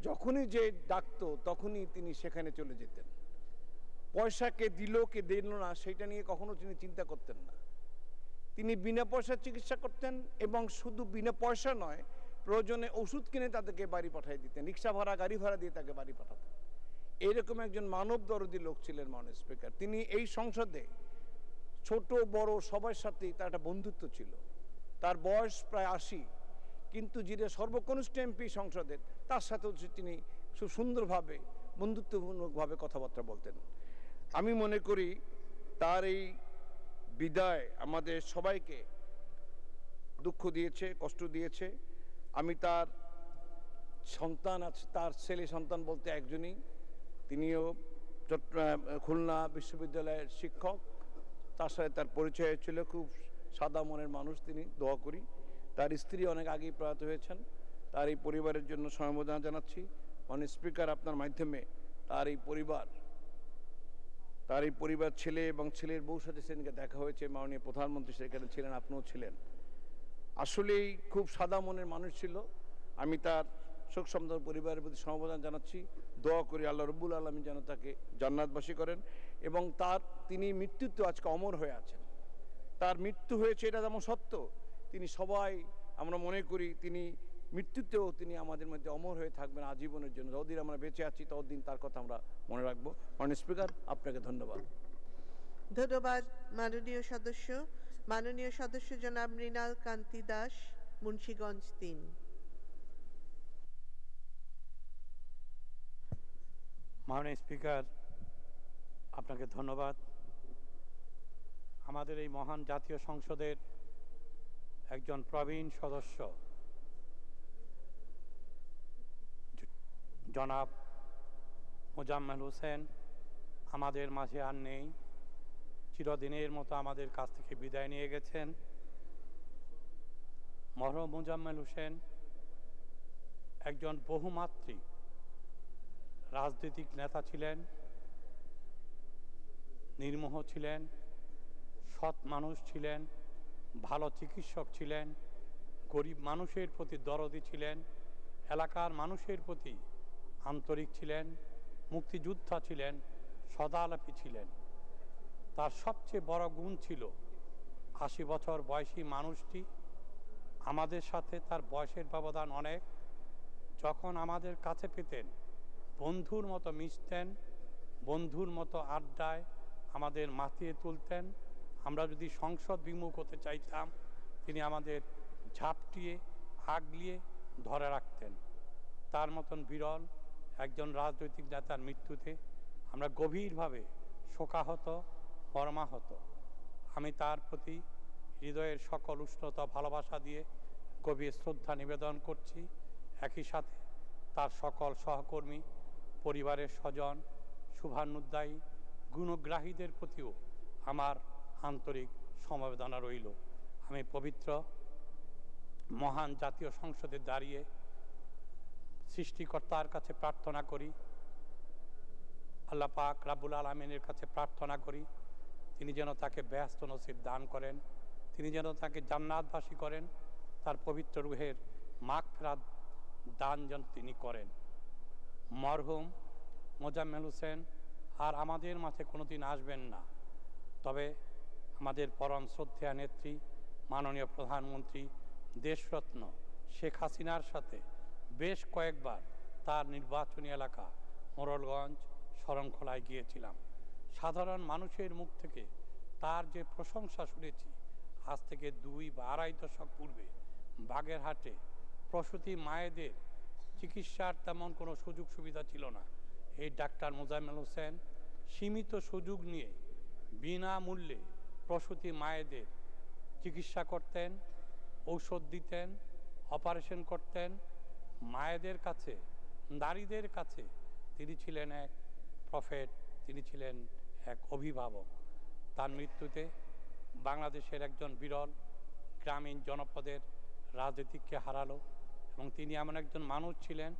যখনই যে ডাকত তখনই তিনি সেখানে চলে যেতেন পয়সাকে দিল কে দিল না সেটা নিয়ে কখনো তিনি চিন্তা করতেন না তিনি বিনা পয়সা চিকিৎসা করতেন এবং শুধু বিনা পয়সা নয় প্রয়োজনে ওষুধ কিনে তাদেরকে বাড়ি পাঠাই দিতেন রিক্সা ভাড়া গাড়ি ভাড়া দিয়ে তাকে বাড়ি পাঠাতেন এরকম একজন মানব দরদি লোক ছিলেন মাননীয় স্পিকার তিনি এই সংসদে ছোট বড় সবার সাথেই তার একটা বন্ধুত্ব ছিল তার বয়স প্রায় আশি কিন্তু যিনি সর্বকনিষ্ঠ এমপি সংসদের তার সাথেও তিনি খুব সুন্দরভাবে বন্ধুত্বপূর্ণভাবে কথাবার্তা বলতেন আমি মনে করি তার এই বিদায় আমাদের সবাইকে দুঃখ দিয়েছে কষ্ট দিয়েছে আমি তার সন্তান আছে তার ছেলে সন্তান বলতে একজনই তিনিও খুলনা বিশ্ববিদ্যালয়ের শিক্ষক তার সাথে তার পরিচয় ছিল খুব সাদা মনের মানুষ তিনি দোয়া করি তার স্ত্রী অনেক আগেই প্রয়াত হয়েছেন তার এই পরিবারের জন্য সমবেদনা জানাচ্ছি মানে স্পিকার আপনার মাধ্যমে তার এই পরিবার তার এই পরিবার ছেলে এবং ছেলের বউ সাথে সেদিনকে দেখা হয়েছে মাননীয় প্রধানমন্ত্রী সেখানে ছিলেন আপনিও ছিলেন আসলেই খুব সাদা মনের মানুষ ছিল আমি তার শোক সন্তান পরিবারের প্রতি সমবেদন জানাচ্ছি দোয়া করি আল্লাহ রব্বুল আলমী যেন তাকে জান্নাতবাসী করেন এবং তার তিনি মৃত্যুত্ব আজকে অমর হয়ে আছেন তার মৃত্যু হয়েছে এটা যেমন সত্য তিনি সবাই আমরা মনে করি তিনি মৃত্যুতেও তিনি আমাদের মধ্যে অমর হয়ে থাকবেন আজীবনের জন্য যতদিন আমরা বেঁচে আছি ততদিন তার কথা আমরা মনে রাখবো মাননীয় স্পিকার আপনাকে ধন্যবাদ ধন্যবাদ মাননীয় সদস্য মাননীয় সদস্য জনাব মৃণাল কান্তি দাস মুন্সীগঞ্জ তিন মাননীয় স্পিকার আপনাকে ধন্যবাদ আমাদের এই মহান জাতীয় সংসদের একজন প্রবীণ সদস্য জনাব মোজাম্মেল হোসেন আমাদের মাঝে আর নেই চিরদিনের মতো আমাদের কাছ থেকে বিদায় নিয়ে গেছেন মহরম মোজাম্মেল হোসেন একজন বহুমাত্রিক রাজনৈতিক নেতা ছিলেন নির্মোহ ছিলেন সৎ মানুষ ছিলেন ভালো চিকিৎসক ছিলেন গরিব মানুষের প্রতি দরদি ছিলেন এলাকার মানুষের প্রতি আন্তরিক ছিলেন মুক্তিযোদ্ধা ছিলেন সদালাপী ছিলেন তার সবচেয়ে বড় গুণ ছিল আশি বছর বয়সী মানুষটি আমাদের সাথে তার বয়সের ব্যবধান অনেক যখন আমাদের কাছে পেতেন বন্ধুর মতো মিশতেন বন্ধুর মতো আড্ডায় আমাদের মাতিয়ে তুলতেন আমরা যদি সংসদ বিমুখ হতে চাইতাম তিনি আমাদের ঝাপটিয়ে আগলিয়ে ধরে রাখতেন তার মতন বিরল একজন রাজনৈতিক নেতার মৃত্যুতে আমরা গভীরভাবে শোকাহত মর্মাহত আমি তার প্রতি হৃদয়ের সকল উষ্ণতা ভালোবাসা দিয়ে গভীর শ্রদ্ধা নিবেদন করছি একই সাথে তার সকল সহকর্মী পরিবারের স্বজন শুভানুদ্দায়ী গুণগ্রাহীদের প্রতিও আমার আন্তরিক সমবেদনা রইল আমি পবিত্র মহান জাতীয় সংসদে দাঁড়িয়ে সৃষ্টিকর্তার কাছে প্রার্থনা করি আল্লাহ পাক রাবুল আলমিনের কাছে প্রার্থনা করি তিনি যেন তাকে ব্যস্ত নসিব দান করেন তিনি যেন তাকে জান্নাতবাসী করেন তার পবিত্র রুহের মাঘ ফেরাত দান যেন তিনি করেন মরহুম মোজাম্মেল হোসেন আর আমাদের মাঝে কোনো দিন আসবেন না তবে আমাদের পরম শ্রদ্ধেয়া নেত্রী মাননীয় প্রধানমন্ত্রী দেশরত্ন শেখ হাসিনার সাথে বেশ কয়েকবার তার নির্বাচনী এলাকা মোরলগঞ্জ শরণখোলায় গিয়েছিলাম সাধারণ মানুষের মুখ থেকে তার যে প্রশংসা শুনেছি আজ থেকে দুই বা আড়াই দশক পূর্বে বাগেরহাটে প্রসূতি মায়েদের চিকিৎসার তেমন কোনো সুযোগ সুবিধা ছিল না এই ডাক্তার মোজাম্মেল হোসেন সীমিত সুযোগ নিয়ে বিনামূল্যে প্রসূতি মায়েদের চিকিৎসা করতেন ঔষধ দিতেন অপারেশন করতেন মায়েদের কাছে নারীদের কাছে তিনি ছিলেন এক প্রফেট তিনি ছিলেন এক অভিভাবক তার মৃত্যুতে বাংলাদেশের একজন বিরল গ্রামীণ জনপদের রাজনীতিককে হারালো এবং তিনি এমন একজন মানুষ ছিলেন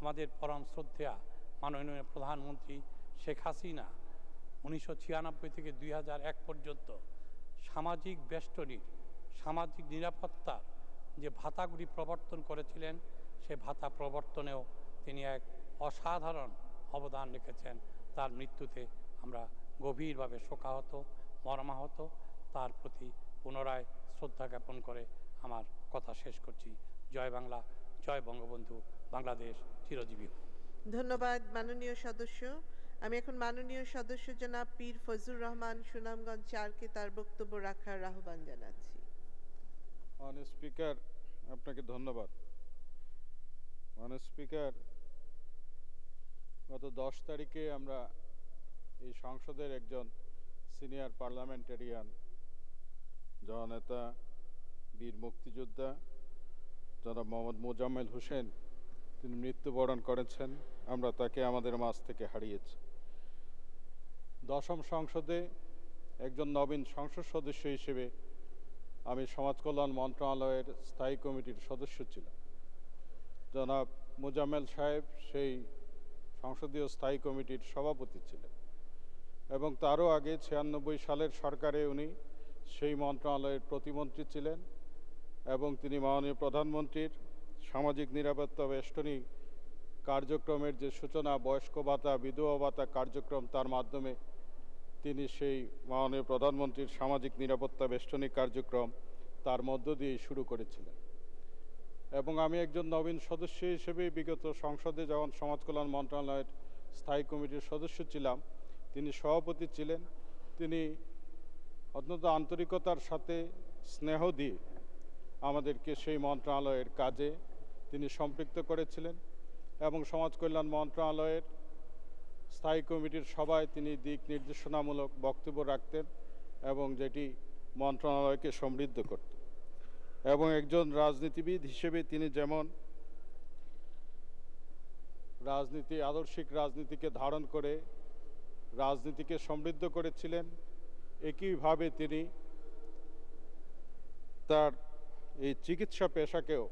আমাদের পরম শ্রদ্ধা মাননীয় প্রধানমন্ত্রী শেখ হাসিনা উনিশশো থেকে দুই পর্যন্ত সামাজিক বেষ্টনীর সামাজিক নিরাপত্তার যে ভাতাগুলি প্রবর্তন করেছিলেন সে ভাতা প্রবর্তনেও তিনি এক অসাধারণ অবদান রেখেছেন তার মৃত্যুতে আমরা গভীরভাবে শোকাহত মর্মাহত তার প্রতি পুনরায় শ্রদ্ধা জ্ঞাপন করে আমার কথা শেষ করছি জয় বাংলা জয় বঙ্গবন্ধু বাংলাদেশ চিরজীবী ধন্যবাদ মাননীয় সদস্য আমি এখন মাননীয় সদস্য জনাব পীর ফজুর রহমান সুনামগঞ্জ চারকে তার বক্তব্য রাখার আহ্বান জানাচ্ছি স্পিকার আপনাকে ধন্যবাদ মান স্পিকার গত দশ তারিখে আমরা এই সংসদের একজন সিনিয়র পার্লামেন্টারিয়ান জননেতা বীর মুক্তিযোদ্ধা জনাব মোহাম্মদ মোজাম্মেল হোসেন তিনি মৃত্যুবরণ করেছেন আমরা তাকে আমাদের মাছ থেকে হারিয়েছি দশম সংসদে একজন নবীন সংসদ সদস্য হিসেবে আমি সমাজ কল্যাণ মন্ত্রণালয়ের স্থায়ী কমিটির সদস্য ছিলাম জনাব মোজামেল সাহেব সেই সংসদীয় স্থায়ী কমিটির সভাপতি ছিলেন এবং তারও আগে ছিয়ানব্বই সালের সরকারে উনি সেই মন্ত্রণালয়ের প্রতিমন্ত্রী ছিলেন এবং তিনি মাননীয় প্রধানমন্ত্রীর সামাজিক নিরাপত্তা বেষ্টনী কার্যক্রমের যে সূচনা বয়স্ক ভাতা বিধবা ভাতা কার্যক্রম তার মাধ্যমে তিনি সেই মাননীয় প্রধানমন্ত্রীর সামাজিক নিরাপত্তা বেষ্টনী কার্যক্রম তার মধ্য দিয়ে শুরু করেছিলেন এবং আমি একজন নবীন সদস্য হিসেবে বিগত সংসদে যখন সমাজ কল্যাণ মন্ত্রণালয়ের স্থায়ী কমিটির সদস্য ছিলাম তিনি সভাপতি ছিলেন তিনি অত্যন্ত আন্তরিকতার সাথে স্নেহ দিয়ে আমাদেরকে সেই মন্ত্রণালয়ের কাজে তিনি সম্পৃক্ত করেছিলেন এবং সমাজ কল্যাণ মন্ত্রণালয়ের স্থায়ী কমিটির সভায় তিনি দিক নির্দেশনামূলক বক্তব্য রাখতেন এবং যেটি মন্ত্রণালয়কে সমৃদ্ধ করত এবং একজন রাজনীতিবিদ হিসেবে তিনি যেমন রাজনীতি আদর্শিক রাজনীতিকে ধারণ করে রাজনীতিকে সমৃদ্ধ করেছিলেন একইভাবে তিনি তার এই চিকিৎসা পেশাকেও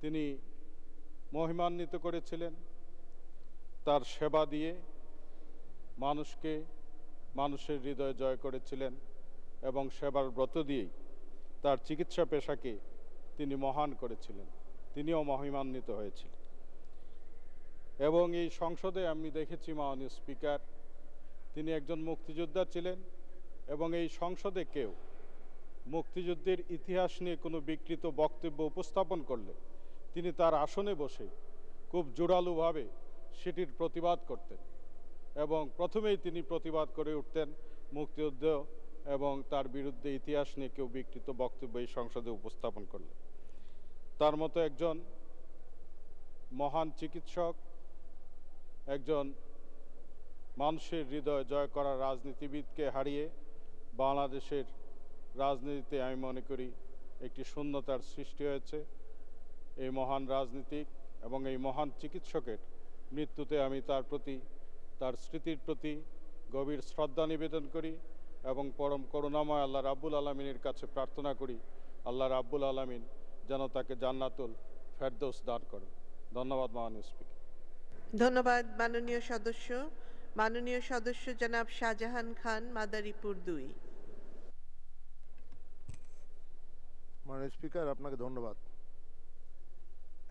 তিনি মহিমান্বিত করেছিলেন তার সেবা দিয়ে মানুষকে মানুষের হৃদয় জয় করেছিলেন এবং সেবার ব্রত দিয়েই তার চিকিৎসা পেশাকে তিনি মহান করেছিলেন তিনিও মহিমান্বিত হয়েছিলেন এবং এই সংসদে আমি দেখেছি মাননীয় স্পিকার তিনি একজন মুক্তিযোদ্ধা ছিলেন এবং এই সংসদে কেউ মুক্তিযুদ্ধের ইতিহাস নিয়ে কোনো বিকৃত বক্তব্য উপস্থাপন করলে তিনি তার আসনে বসে খুব জোরালোভাবে সেটির প্রতিবাদ করতেন এবং প্রথমেই তিনি প্রতিবাদ করে উঠতেন মুক্তিযুদ্ধ এবং তার বিরুদ্ধে ইতিহাস নিয়ে কেউ বিকৃত বক্তব্য এই সংসদে উপস্থাপন করলে তার মতো একজন মহান চিকিৎসক একজন মানুষের হৃদয় জয় করা রাজনীতিবিদকে হারিয়ে বাংলাদেশের রাজনীতিতে আমি মনে করি একটি শূন্যতার সৃষ্টি হয়েছে এই মহান রাজনীতিক এবং এই মহান চিকিৎসকের মৃত্যুতে আমি তার প্রতি তার স্মৃতির প্রতি গভীর শ্রদ্ধা নিবেদন করি এবং পরম করুণাময় আল্লাহ রাব্বুল আলমিনের কাছে প্রার্থনা করি আল্লাহ রাব্বুল আলমিন যেন তাকে জান্নাতুল ফেরদৌস দান করে ধন্যবাদ মাননীয় স্পিকার ধন্যবাদ মাননীয় সদস্য মাননীয় সদস্য জনাব শাহজাহান খান মাদারীপুর দুই মাননীয় স্পিকার আপনাকে ধন্যবাদ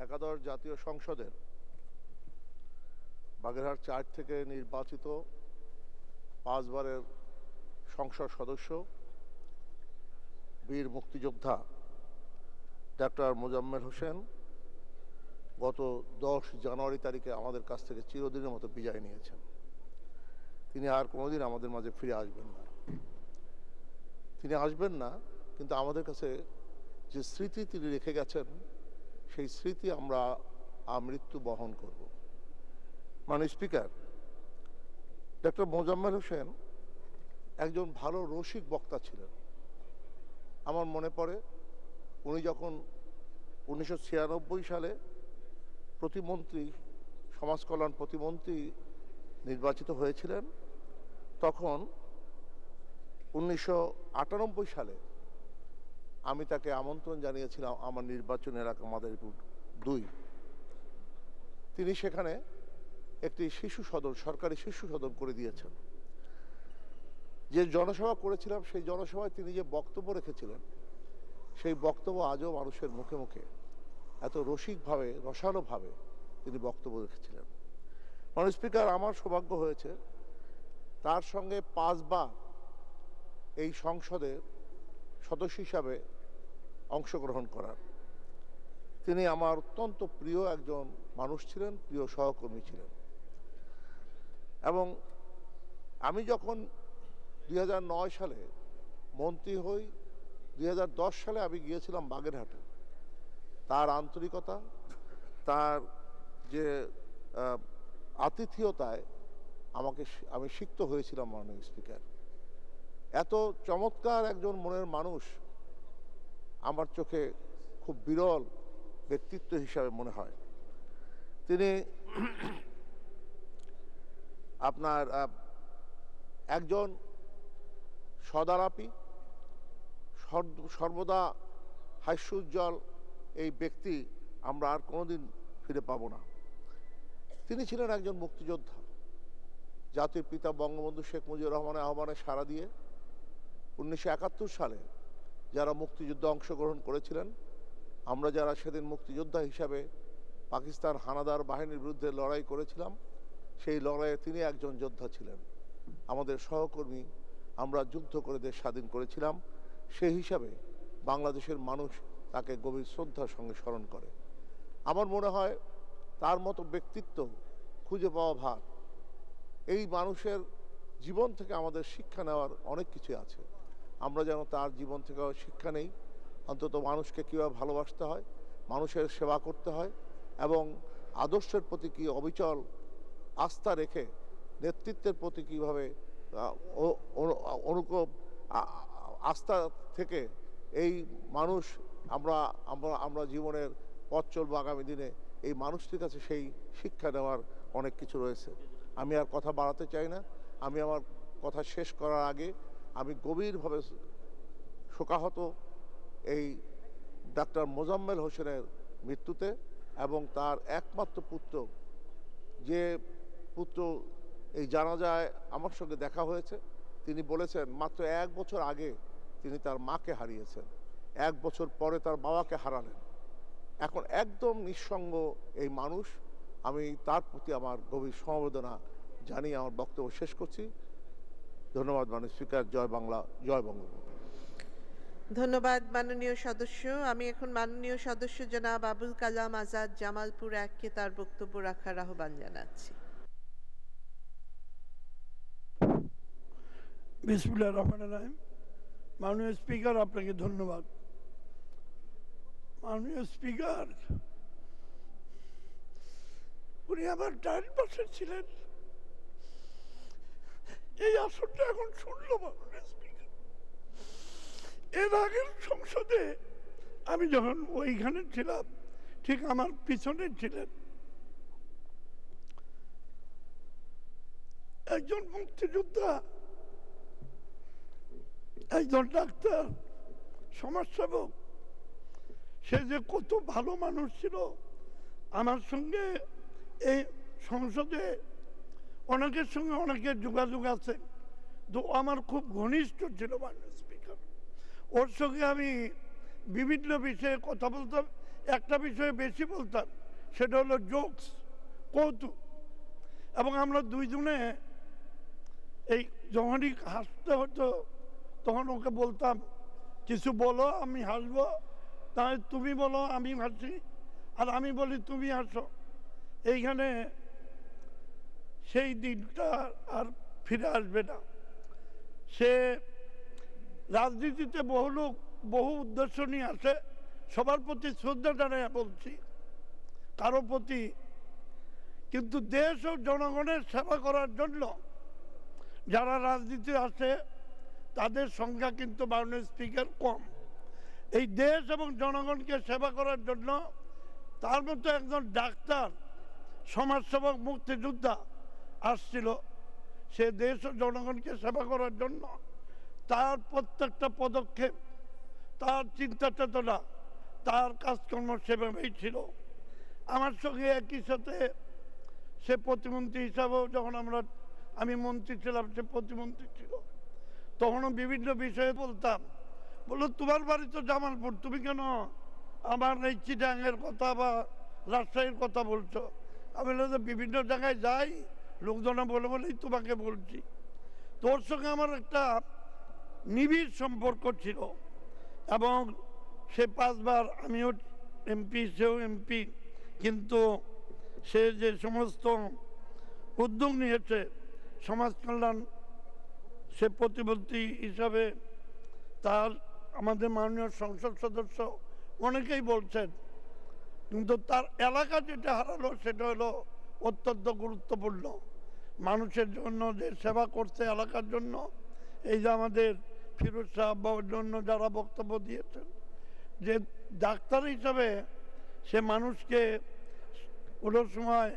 একাদশ জাতীয় সংসদের বাগেরহাট চার থেকে নির্বাচিত পাঁচবারের সংসদ সদস্য বীর মুক্তিযোদ্ধা ডাক্তার মোজাম্মেল হোসেন গত দশ জানুয়ারি তারিখে আমাদের কাছ থেকে চিরদিনের মতো বিজয় নিয়েছেন তিনি আর কোনোদিন আমাদের মাঝে ফিরে আসবেন না তিনি আসবেন না কিন্তু আমাদের কাছে যে স্মৃতি তিনি রেখে গেছেন সেই স্মৃতি আমরা আমৃত্যু বহন করব মানে স্পিকার ডক্টর মোজাম্মেল হোসেন একজন ভালো রসিক বক্তা ছিলেন আমার মনে পড়ে উনি যখন উনিশশো সালে প্রতিমন্ত্রী সমাজকল্যাণ প্রতিমন্ত্রী নির্বাচিত হয়েছিলেন তখন উনিশশো সালে আমি তাকে আমন্ত্রণ জানিয়েছিলাম আমার নির্বাচন এলাকা মাদারীপুর দুই তিনি সেখানে একটি শিশু সদন সরকারি শিশু সদন করে দিয়েছেন যে জনসভা করেছিলাম সেই জনসভায় তিনি যে বক্তব্য রেখেছিলেন সেই বক্তব্য আজও মানুষের মুখে মুখে এত রসিকভাবে রসালোভাবে তিনি বক্তব্য রেখেছিলেন মানে স্পিকার আমার সৌভাগ্য হয়েছে তার সঙ্গে পাঁচবার এই সংসদে সদস্য হিসাবে অংশগ্রহণ করার তিনি আমার অত্যন্ত প্রিয় একজন মানুষ ছিলেন প্রিয় সহকর্মী ছিলেন এবং আমি যখন 2009 সালে মন্ত্রী হই 2010 সালে আমি গিয়েছিলাম বাগেরহাটে তার আন্তরিকতা তার যে আতিথিয়তায় আমাকে আমি সিক্ত হয়েছিলাম মাননীয় স্পিকার এত চমৎকার একজন মনের মানুষ আমার চোখে খুব বিরল ব্যক্তিত্ব হিসাবে মনে হয় তিনি আপনার একজন সদালাপি সর্বদা হাস্যোজ্জ্বল এই ব্যক্তি আমরা আর কোনোদিন ফিরে পাব না তিনি ছিলেন একজন মুক্তিযোদ্ধা জাতির পিতা বঙ্গবন্ধু শেখ মুজিবুর রহমানের আহ্বানে সাড়া দিয়ে উনিশশো সালে যারা মুক্তিযুদ্ধে অংশগ্রহণ করেছিলেন আমরা যারা সেদিন মুক্তিযোদ্ধা হিসাবে পাকিস্তান হানাদার বাহিনীর বিরুদ্ধে লড়াই করেছিলাম সেই লড়াইয়ে তিনি একজন যোদ্ধা ছিলেন আমাদের সহকর্মী আমরা যুদ্ধ করে দেশ স্বাধীন করেছিলাম সেই হিসাবে বাংলাদেশের মানুষ তাকে গভীর শ্রদ্ধার সঙ্গে স্মরণ করে আমার মনে হয় তার মতো ব্যক্তিত্ব খুঁজে পাওয়া ভার এই মানুষের জীবন থেকে আমাদের শিক্ষা নেওয়ার অনেক কিছু আছে আমরা যেন তার জীবন থেকে শিক্ষা নেই অন্তত মানুষকে কীভাবে ভালোবাসতে হয় মানুষের সেবা করতে হয় এবং আদর্শের প্রতি কী অবিচল আস্থা রেখে নেতৃত্বের প্রতি কীভাবে অনুকূপ আস্থা থেকে এই মানুষ আমরা আমরা আমরা জীবনের পথ চলব আগামী দিনে এই মানুষটির কাছে সেই শিক্ষা দেওয়ার অনেক কিছু রয়েছে আমি আর কথা বাড়াতে চাই না আমি আমার কথা শেষ করার আগে আমি গভীরভাবে শোকাহত এই ডাক্তার মোজাম্মেল হোসেনের মৃত্যুতে এবং তার একমাত্র পুত্র যে পুত্র এই জানাজায় আমার সঙ্গে দেখা হয়েছে তিনি বলেছেন মাত্র এক বছর আগে তিনি তার মাকে হারিয়েছেন এক বছর পরে তার বাবাকে হারালেন এখন একদম নিঃসঙ্গ এই মানুষ আমি তার প্রতি আমার গভীর সমবেদনা জানিয়ে আমার বক্তব্য শেষ করছি ধন্যবাদ মানুষ স্পিকার জয় বাংলা জয় বঙ্গবন্ধু ধন্যবাদ মাননীয় সদস্য আমি এখন মাননীয় সদস্য জনাব আবুল কালাম আজাদ জামালপুর এককে তার বক্তব্য রাখার আহ্বান জানাচ্ছি বিসমুল্লাহ রহমান রাহিম মাননীয় স্পিকার আপনাকে ধন্যবাদ মাননীয় স্পিকার উনি আমার ডান পাশে ছিলেন এই আসনটা এখন শুনলো মাননীয় স্পিকার এর আগের সংসদে আমি যখন ওইখানে ছিলাম ঠিক আমার পিছনে ছিলেন একজন মুক্তিযোদ্ধা একজন ডাক্তার সমাজসেবক সে যে কত ভালো মানুষ ছিল আমার সঙ্গে এই সংসদে অনেকের সঙ্গে অনেকের যোগাযোগ আছে তো আমার খুব ঘনিষ্ঠ ছিল মাননীয় স্পিকার ওর সঙ্গে আমি বিভিন্ন বিষয়ে কথা বলতাম একটা বিষয়ে বেশি বলতাম সেটা হলো জোকস কৌতুক এবং আমরা দুইজনে এই জহরিক হাসতে হতো তখন ওকে বলতাম কিছু বলো আমি হাসবো তাহলে তুমি বলো আমি হাসি আর আমি বলি তুমি হাসো এইখানে সেই দিনটা আর ফিরে আসবে না সে রাজনীতিতে বহু লোক বহু উদ্দেশ্য নিয়ে আসে সবার প্রতি শ্রদ্ধা জানায় বলছি কারো প্রতি কিন্তু দেশ ও জনগণের সেবা করার জন্য যারা রাজনীতি আছে তাদের সংখ্যা কিন্তু মাননীয় স্পিকার কম এই দেশ এবং জনগণকে সেবা করার জন্য তার মতো একজন ডাক্তার সমাজসেবক মুক্তিযোদ্ধা আসছিল সে দেশ ও জনগণকে সেবা করার জন্য তার প্রত্যেকটা পদক্ষেপ তার চিন্তা চেতনা তার কাজকর্ম সেভাবেই ছিল আমার সঙ্গে একই সাথে সে প্রতিমন্ত্রী হিসাবেও যখন আমরা আমি মন্ত্রী ছিলাম সে প্রতিমন্ত্রী ছিল তখনও বিভিন্ন বিষয়ে বলতাম বললো তোমার বাড়ি তো জামালপুর তুমি কেন আমার এই চিটাঙের কথা বা রাজশাহীর কথা বলছো আমি বললাম বিভিন্ন জায়গায় যাই লোকজনে বলে বলেই তোমাকে বলছি তোর সঙ্গে আমার একটা নিবিড় সম্পর্ক ছিল এবং সে পাঁচবার আমিও এমপি সেও এমপি কিন্তু সে যে সমস্ত উদ্যোগ নিয়েছে সমাজ কল্যাণ সে প্রতিমন্ত্রী হিসাবে তার আমাদের মাননীয় সংসদ সদস্য অনেকেই বলছেন কিন্তু তার এলাকা যেটা হারালো সেটা হলো অত্যন্ত গুরুত্বপূর্ণ মানুষের জন্য যে সেবা করছে এলাকার জন্য এই যে আমাদের ফিরোজ সাহাবার জন্য যারা বক্তব্য দিয়েছেন যে ডাক্তার হিসাবে সে মানুষকে কোনো সময়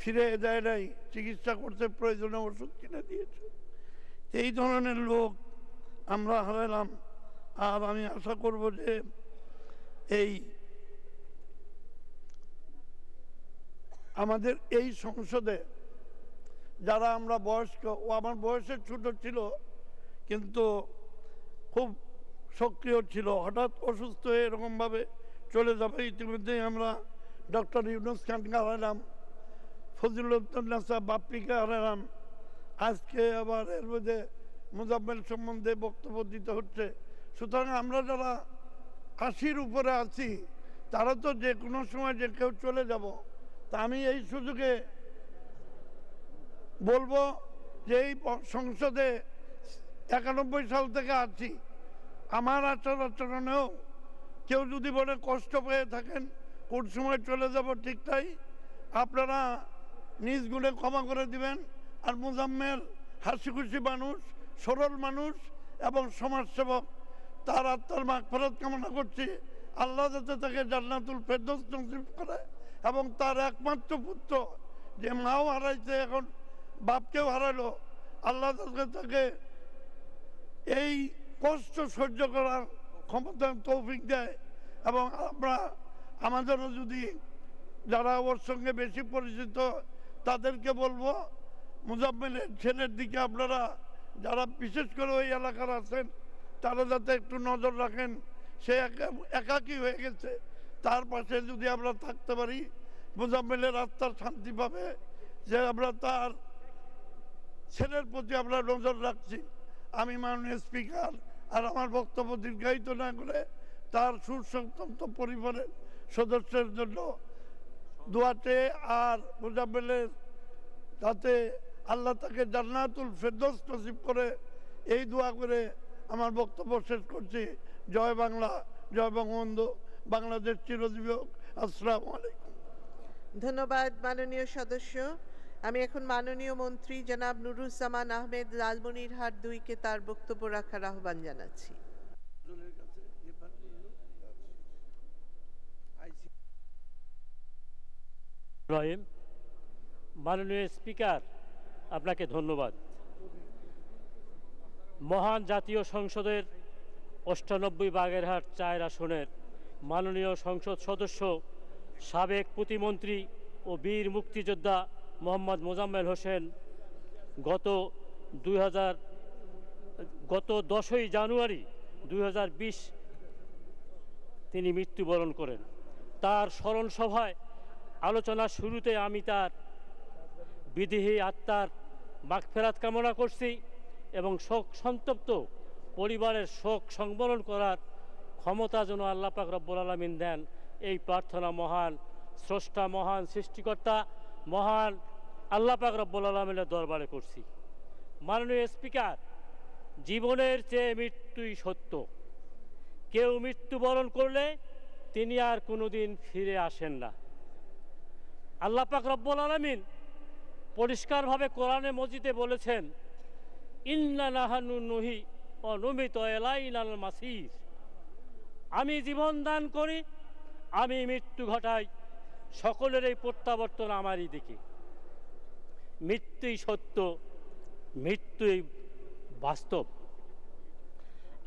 ফিরে দেয় নাই চিকিৎসা করতে প্রয়োজনীয় ওষুধ কিনে দিয়েছে এই ধরনের লোক আমরা হারালাম আর আমি আশা করব যে এই আমাদের এই সংসদে যারা আমরা বয়স্ক ও আমার বয়সের ছোট ছিল কিন্তু খুব সক্রিয় ছিল হঠাৎ অসুস্থ হয়ে এরকমভাবে চলে যাবে ইতিমধ্যেই আমরা ডক্টর ইউনুস খানকে হারালাম ফজিলুদ্দুল্লাহ সাহ বাপ্পিকে হারালাম আজকে আবার এর মধ্যে মুজাম্মেল সম্বন্ধে বক্তব্য দিতে হচ্ছে সুতরাং আমরা যারা আশির উপরে আছি তারা তো যে কোনো সময় যে কেউ চলে যাব তা আমি এই সুযোগে বলবো যে এই সংসদে একানব্বই সাল থেকে আছি আমার আচার আচরণেও কেউ যদি বলে কষ্ট পেয়ে থাকেন কোন সময় চলে যাব ঠিক তাই আপনারা নিজ গুণে ক্ষমা করে দিবেন আর মোজাম্মেল হাসি খুশি মানুষ সরল মানুষ এবং সমাজসেবক তার আত্মার মাগ ফেরত কামনা করছি আল্লাহ যাতে তাকে জান্নাতুল ফেরদৌস নসিব করে এবং তার একমাত্র পুত্র যে মাও হারাইছে এখন বাপকেও হারালো আল্লাহ তাকে তাকে এই কষ্ট সহ্য করার ক্ষমতা তৌফিক দেয় এবং আমরা আমাদেরও যদি যারা ওর সঙ্গে বেশি পরিচিত তাদেরকে বলবো মুজাম্মিলের ছেলের দিকে আপনারা যারা বিশেষ করে ওই এলাকার আছেন তারা যাতে একটু নজর রাখেন সে একাকী হয়ে গেছে তার পাশে যদি আমরা থাকতে পারি মুজাম্মিলের আত্মার শান্তি পাবে যে আমরা তার ছেলের প্রতি আমরা নজর রাখছি আমি মাননীয় স্পিকার আর আমার বক্তব্য দীর্ঘায়িত না করে তার সুসংক্রান্ত পরিবারের সদস্যের জন্য দোয়াটে আর মুজাম্মিলের যাতে আল্লাহ তাকে জান্নাতুল ফেরদোস নসিব করে এই দোয়া করে আমার বক্তব্য শেষ করছি জয় বাংলা জয় বঙ্গবন্ধু বাংলাদেশ হোক আসসালামু আলাইকুম ধন্যবাদ মাননীয় সদস্য আমি এখন মাননীয় মন্ত্রী জনাব নুরুজ্জামান আহমেদ লালমনিরহাট দুইকে তার বক্তব্য রাখার আহ্বান জানাচ্ছি মাননীয় স্পিকার আপনাকে ধন্যবাদ মহান জাতীয় সংসদের অষ্টানব্বই বাগেরহাট চায়ের আসনের মাননীয় সংসদ সদস্য সাবেক প্রতিমন্ত্রী ও বীর মুক্তিযোদ্ধা মোহাম্মদ মোজাম্মেল হোসেন গত দুই গত দশই জানুয়ারি দুই তিনি মৃত্যুবরণ করেন তার স্মরণ সভায় আলোচনা শুরুতে আমি তার বিদেহী আত্মার মাগফেরাত কামনা করছি এবং শোক সন্তপ্ত পরিবারের শোক সংবরণ করার ক্ষমতা যেন আল্লাপাক রব্বুল আলমিন দেন এই প্রার্থনা মহান স্রষ্টা মহান সৃষ্টিকর্তা মহান আল্লাপাক রব্বুল আলমিনের দরবারে করছি মাননীয় স্পিকার জীবনের চেয়ে মৃত্যুই সত্য কেউ মৃত্যুবরণ করলে তিনি আর কোনোদিন ফিরে আসেন না আল্লাপাক রব্বুল আলমিন পরিষ্কারভাবে কোরআনে মসজিদে বলেছেন ইন্না নাহানু নুহি অনুমিত এলাইনাল মাসির আমি জীবন দান করি আমি মৃত্যু ঘটাই সকলের এই প্রত্যাবর্তন আমারই দিকে মৃত্যুই সত্য মৃত্যুই বাস্তব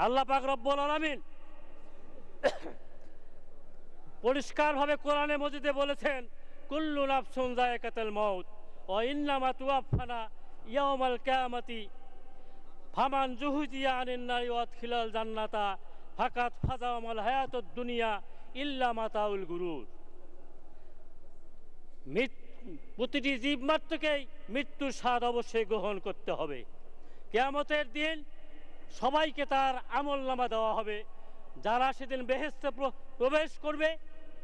আল্লাহ পাক রব্বল আলমিন পরিষ্কারভাবে কোরআনে মজিদে বলেছেন কুল্লু নাফসুন জায়কাতাল মউত প্রতিটি জীব মাত্রকেই ইয়ামাল কেয়ামতি ফামান জুহুজিয়া খিলাল জান্নাতা ফাকাত ফাজামাল দুনিয়া প্রতিটি জীবমাত্রকেই মৃত্যুর স্বাদ অবশ্যই গ্রহণ করতে হবে কেয়ামতের দিন সবাইকে তার আমল নামা দেওয়া হবে যারা সেদিন বেহেস্তে প্রবেশ করবে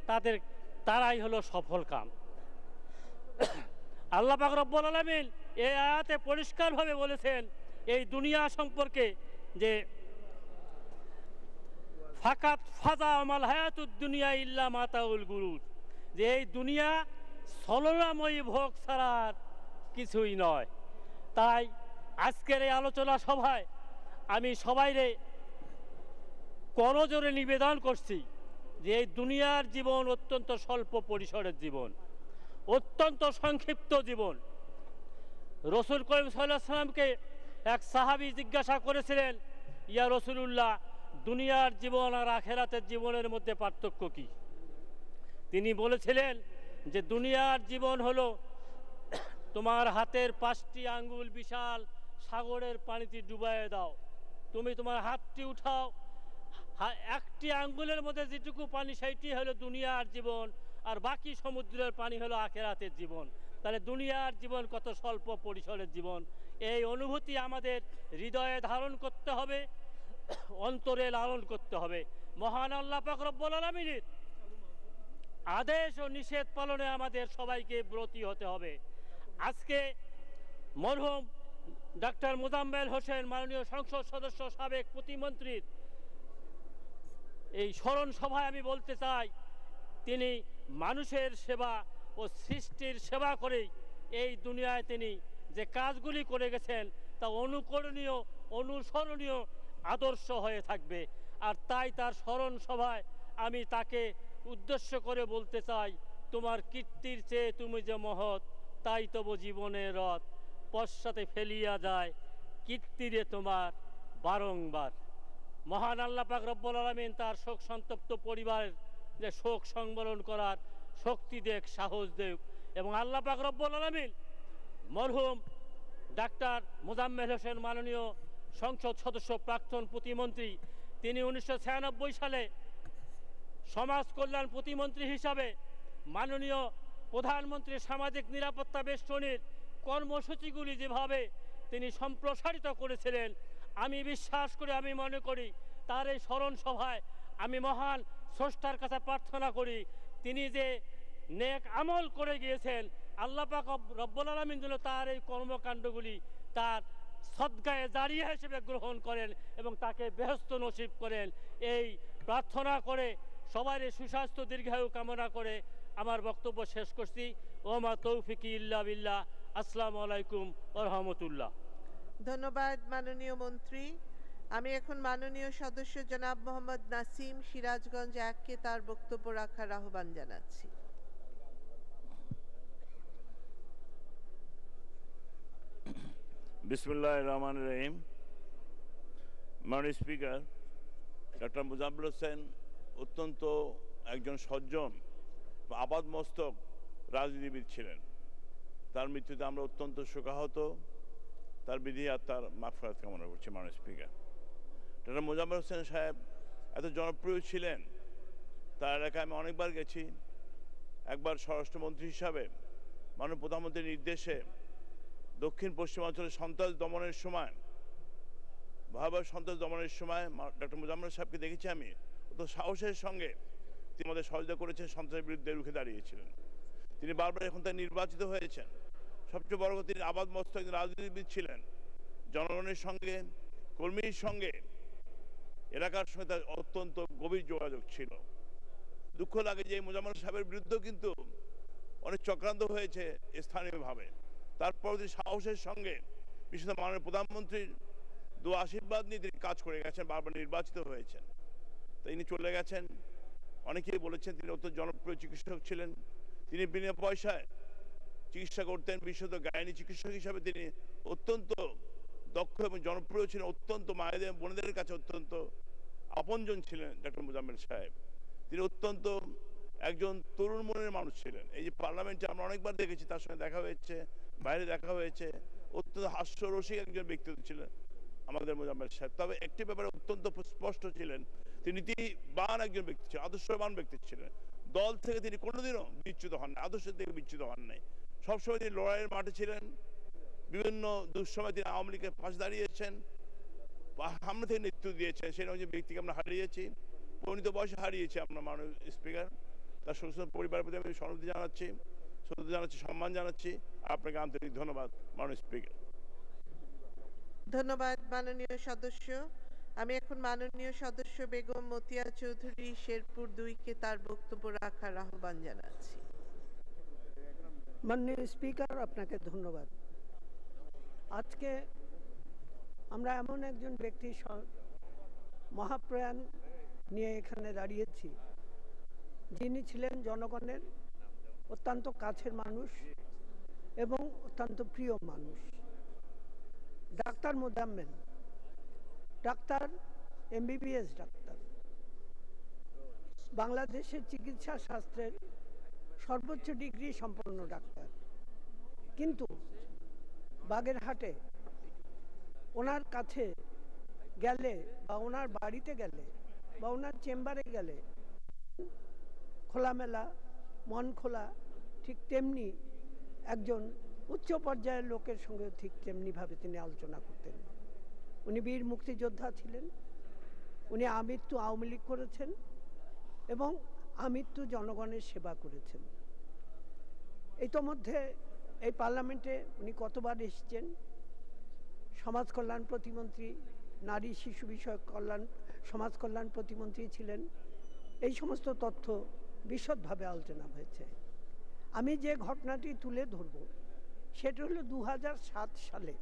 তাদের তারাই হলো সফল কাম আল্লাহ পাক রব্বুল আলমিন এই আয়াতে পরিষ্কারভাবে বলেছেন এই দুনিয়া সম্পর্কে যে ফাকাত ফাজা আমাল হায়াতুদ দুনিয়া ইল্লা মাতাউল গুরুর যে এই দুনিয়া ছলনাময়ী ভোগ ছাড়া কিছুই নয় তাই আজকের এই আলোচনা সভায় আমি সবাইরে করজোরে নিবেদন করছি যে এই দুনিয়ার জীবন অত্যন্ত স্বল্প পরিসরের জীবন অত্যন্ত সংক্ষিপ্ত জীবন রসুল করিম সাল্লাহ সাল্লামকে এক সাহাবি জিজ্ঞাসা করেছিলেন ইয়া রসুলুল্লাহ দুনিয়ার জীবন আর আখেরাতের জীবনের মধ্যে পার্থক্য কি তিনি বলেছিলেন যে দুনিয়ার জীবন হলো তোমার হাতের পাঁচটি আঙ্গুল বিশাল সাগরের পানিতে ডুবাইয়ে দাও তুমি তোমার হাতটি উঠাও একটি আঙ্গুলের মধ্যে যেটুকু পানি সেইটি হলো দুনিয়ার জীবন আর বাকি সমুদ্রের পানি হলো আখেরাতের জীবন তাহলে দুনিয়ার জীবন কত স্বল্প পরিসরের জীবন এই অনুভূতি আমাদের হৃদয়ে ধারণ করতে হবে অন্তরে লালন করতে হবে মহান আল্লাহ পাকরব্বুল আলমিনের আদেশ ও নিষেধ পালনে আমাদের সবাইকে ব্রতী হতে হবে আজকে মরহুম ডাক্তার মোজাম্মেল হোসেন মাননীয় সংসদ সদস্য সাবেক প্রতিমন্ত্রীর এই স্মরণ সভায় আমি বলতে চাই তিনি মানুষের সেবা ও সৃষ্টির সেবা করেই এই দুনিয়ায় তিনি যে কাজগুলি করে গেছেন তা অনুকরণীয় অনুসরণীয় আদর্শ হয়ে থাকবে আর তাই তার স্মরণ সভায় আমি তাকে উদ্দেশ্য করে বলতে চাই তোমার কীর্তির চেয়ে তুমি যে মহৎ তাই তব জীবনে রথ পশ্চাতে ফেলিয়া যায় কীর্তিরে তোমার বারংবার মহান আল্লাপাক রব্বুল আলমিন তার শোক সন্তপ্ত পরিবারের যে শোক সংবরণ করার শক্তি দেখ সাহস দেখ এবং আল্লাহ পাক রব্বুল আলমিন মরহুম ডাক্তার মোজাম্মেল হোসেন মাননীয় সংসদ সদস্য প্রাক্তন প্রতিমন্ত্রী তিনি উনিশশো সালে সমাজ কল্যাণ প্রতিমন্ত্রী হিসাবে মাননীয় প্রধানমন্ত্রী সামাজিক নিরাপত্তা বেষ্টনীর কর্মসূচিগুলি যেভাবে তিনি সম্প্রসারিত করেছিলেন আমি বিশ্বাস করে আমি মনে করি তার এই স্মরণ সভায় আমি মহান স্রষ্টার কাছে প্রার্থনা করি তিনি যে নেক আমল করে গিয়েছেন আল্লাহ পাক রব্বুল আলমিন যেন তার এই কর্মকাণ্ডগুলি তার সদ্গায়ে দাঁড়িয়ে হিসেবে গ্রহণ করেন এবং তাকে ব্যস্ত নসিব করেন এই প্রার্থনা করে সবার সুস্বাস্থ্য দীর্ঘায়ু কামনা করে আমার বক্তব্য শেষ করছি ওমা তৌফিকি ইল্লা বিল্লাহ আসসালামু আলাইকুম ও রহমতুল্লাহ ধন্যবাদ মাননীয় মন্ত্রী আমি এখন মাননীয় সদস্য জনাব মোহাম্মদ নাসিম সিরাজগঞ্জ এককে তার বক্তব্য রাখার আহ্বান জানাচ্ছি বিসমুল্লাহ রহমান রহিম মাননীয় স্পিকার ডক্টর মুজাবুল হোসেন অত্যন্ত একজন সজ্জন আবাদ মস্তক রাজনীতিবিদ ছিলেন তার মৃত্যুতে আমরা অত্যন্ত শোকাহত তার বিধি আর তার মাফরাত কামনা করছি মাননীয় স্পিকার ডক্টর মোজাম্মর হোসেন সাহেব এত জনপ্রিয় ছিলেন তার এলাকায় আমি অনেকবার গেছি একবার স্বরাষ্ট্রমন্ত্রী হিসাবে মাননীয় প্রধানমন্ত্রীর নির্দেশে দক্ষিণ পশ্চিমাঞ্চলে সন্ত্রাস দমনের সময় ভয়াবহ সন্ত্রাস দমনের সময় ডক্টর মোজাম্মর সাহেবকে দেখেছি আমি অত সাহসের সঙ্গে তিনি আমাদের সহযোগিতা করেছেন সন্ত্রাসের বিরুদ্ধে রুখে দাঁড়িয়েছিলেন তিনি বারবার এখন তার নির্বাচিত হয়েছেন সবচেয়ে বড় কথা তিনি আবাদ মস্ত একজন রাজনীতিবিদ ছিলেন জনগণের সঙ্গে কর্মীর সঙ্গে এলাকার সঙ্গে তার অত্যন্ত গভীর যোগাযোগ ছিল দুঃখ লাগে যে মোজাম্মল সাহেবের বিরুদ্ধেও কিন্তু অনেক চক্রান্ত হয়েছে স্থানীয়ভাবে তারপর তিনি সাহসের সঙ্গে বিশেষ মাননীয় প্রধানমন্ত্রীর দু আশীর্বাদ নিয়ে তিনি কাজ করে গেছেন বারবার নির্বাচিত হয়েছেন তো ইনি চলে গেছেন অনেকেই বলেছেন তিনি অত্যন্ত জনপ্রিয় চিকিৎসক ছিলেন তিনি বিনা পয়সায় চিকিৎসা করতেন বিশেষত গায়নি চিকিৎসক হিসাবে তিনি অত্যন্ত দক্ষ এবং জনপ্রিয় ছিলেন অত্যন্ত মায়েদের বোনেদের কাছে অত্যন্ত আপনজন ছিলেন ডক্টর মোজাম্মেল সাহেব তিনি অত্যন্ত একজন তরুণ মনের মানুষ ছিলেন এই যে পার্লামেন্টে আমরা অনেকবার দেখেছি তার সঙ্গে দেখা হয়েছে বাইরে দেখা হয়েছে অত্যন্ত হাস্যরসিক একজন ব্যক্তিত্ব ছিলেন আমাদের মোজাম্মেল সাহেব তবে একটি ব্যাপারে অত্যন্ত স্পষ্ট ছিলেন তিনি নীতিবান একজন ব্যক্তি ছিলেন আদর্শবান ব্যক্তি ছিলেন দল থেকে তিনি কোনোদিনও বিচ্যুত হন না আদর্শের থেকে বিচ্যুত হন নাই সবসময় তিনি লড়াইয়ের মাঠে ছিলেন বিভিন্ন দুঃসময় তিনি আওয়ামী লীগের পাশে দাঁড়িয়েছেন সামনে থেকে নেতৃত্ব দিয়েছেন সেরকম যে ব্যক্তিকে আমরা হারিয়েছি পরিণত বয়সে হারিয়েছি আমরা মাননীয় স্পিকার তার সুস্থ পরিবারের প্রতি আমি সনুতি জানাচ্ছি শ্রদ্ধা জানাচ্ছি সম্মান জানাচ্ছি আপনাকে আন্তরিক ধন্যবাদ মাননীয় স্পিকার ধন্যবাদ মাননীয় সদস্য আমি এখন মাননীয় সদস্য বেগম মতিয়া চৌধুরী শেরপুর দুইকে তার বক্তব্য রাখার আহ্বান জানাচ্ছি মাননীয় স্পিকার আপনাকে ধন্যবাদ আজকে আমরা এমন একজন ব্যক্তি মহাপ্রয়াণ নিয়ে এখানে দাঁড়িয়েছি যিনি ছিলেন জনগণের অত্যন্ত কাছের মানুষ এবং অত্যন্ত প্রিয় মানুষ doctor Mozammel doctor MBBS doctor বাংলাদেশের চিকিৎসা শাস্ত্রের সর্বোচ্চ ডিগ্রি সম্পন্ন ডাক্তার কিন্তু বাগেরহাটে ওনার কাছে গেলে বা ওনার বাড়িতে গেলে বা ওনার চেম্বারে গেলে খোলামেলা মন খোলা ঠিক তেমনি একজন উচ্চ পর্যায়ের লোকের সঙ্গেও ঠিক তেমনিভাবে তিনি আলোচনা করতেন উনি বীর মুক্তিযোদ্ধা ছিলেন উনি আমৃত্যু আওয়ামী লীগ করেছেন এবং আমৃত্যু জনগণের সেবা করেছেন ইতোমধ্যে এই পার্লামেন্টে উনি কতবার এসেছেন সমাজ কল্যাণ প্রতিমন্ত্রী নারী শিশু বিষয়ক কল্যাণ সমাজ কল্যাণ প্রতিমন্ত্রী ছিলেন এই সমস্ত তথ্য বিশদভাবে আলোচনা হয়েছে আমি যে ঘটনাটি তুলে ধরব সেটা হলো দু সালে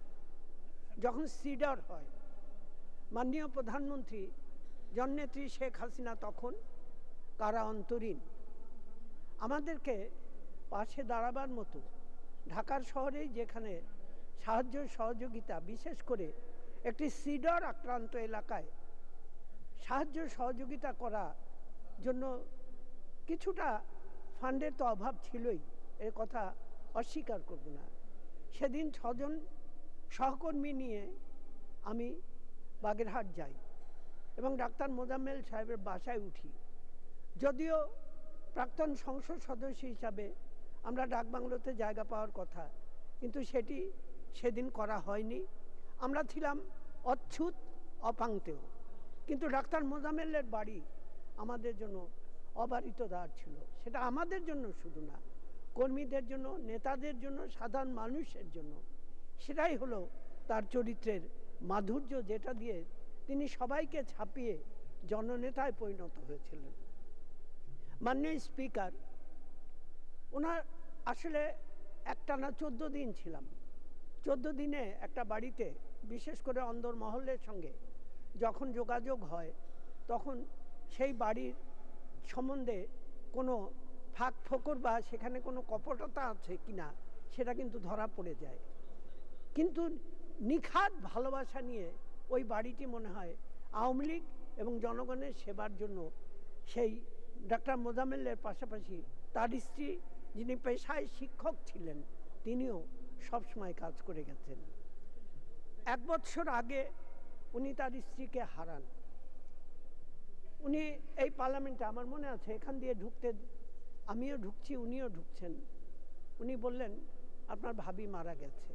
যখন সিডার হয় মাননীয় প্রধানমন্ত্রী জননেত্রী শেখ হাসিনা তখন কারা অন্তরীণ আমাদেরকে পাশে দাঁড়াবার মতো ঢাকার শহরে যেখানে সাহায্য সহযোগিতা বিশেষ করে একটি সিডর আক্রান্ত এলাকায় সাহায্য সহযোগিতা করা জন্য কিছুটা ফান্ডের তো অভাব ছিলই এর কথা অস্বীকার করব না সেদিন ছজন সহকর্মী নিয়ে আমি বাগেরহাট যাই এবং ডাক্তার মোজাম্মেল সাহেবের বাসায় উঠি যদিও প্রাক্তন সংসদ সদস্য হিসাবে আমরা ডাক বাংলোতে জায়গা পাওয়ার কথা কিন্তু সেটি সেদিন করা হয়নি আমরা ছিলাম অচ্ছুত অপাংতেও কিন্তু ডাক্তার মোজামেলের বাড়ি আমাদের জন্য অবারিত দ্বার ছিল সেটা আমাদের জন্য শুধু না কর্মীদের জন্য নেতাদের জন্য সাধারণ মানুষের জন্য সেটাই হলো তার চরিত্রের মাধুর্য যেটা দিয়ে তিনি সবাইকে ছাপিয়ে জননেতায় পরিণত হয়েছিলেন মাননীয় স্পিকার ওনার আসলে একটা না চোদ্দ দিন ছিলাম চোদ্দ দিনে একটা বাড়িতে বিশেষ করে অন্দরমহলের সঙ্গে যখন যোগাযোগ হয় তখন সেই বাড়ির সম্বন্ধে কোনো ফাঁক ফোকর বা সেখানে কোনো কপটতা আছে কিনা সেটা কিন্তু ধরা পড়ে যায় কিন্তু নিখাত ভালোবাসা নিয়ে ওই বাড়িটি মনে হয় আওয়ামী লীগ এবং জনগণের সেবার জন্য সেই ডাক্তার মোজামেলের পাশাপাশি তার স্ত্রী যিনি পেশায় শিক্ষক ছিলেন তিনিও সবসময় কাজ করে গেছেন এক বছর আগে উনি তার স্ত্রীকে হারান উনি এই পার্লামেন্টে আমার মনে আছে এখান দিয়ে ঢুকতে আমিও ঢুকছি উনিও ঢুকছেন উনি বললেন আপনার ভাবি মারা গেছে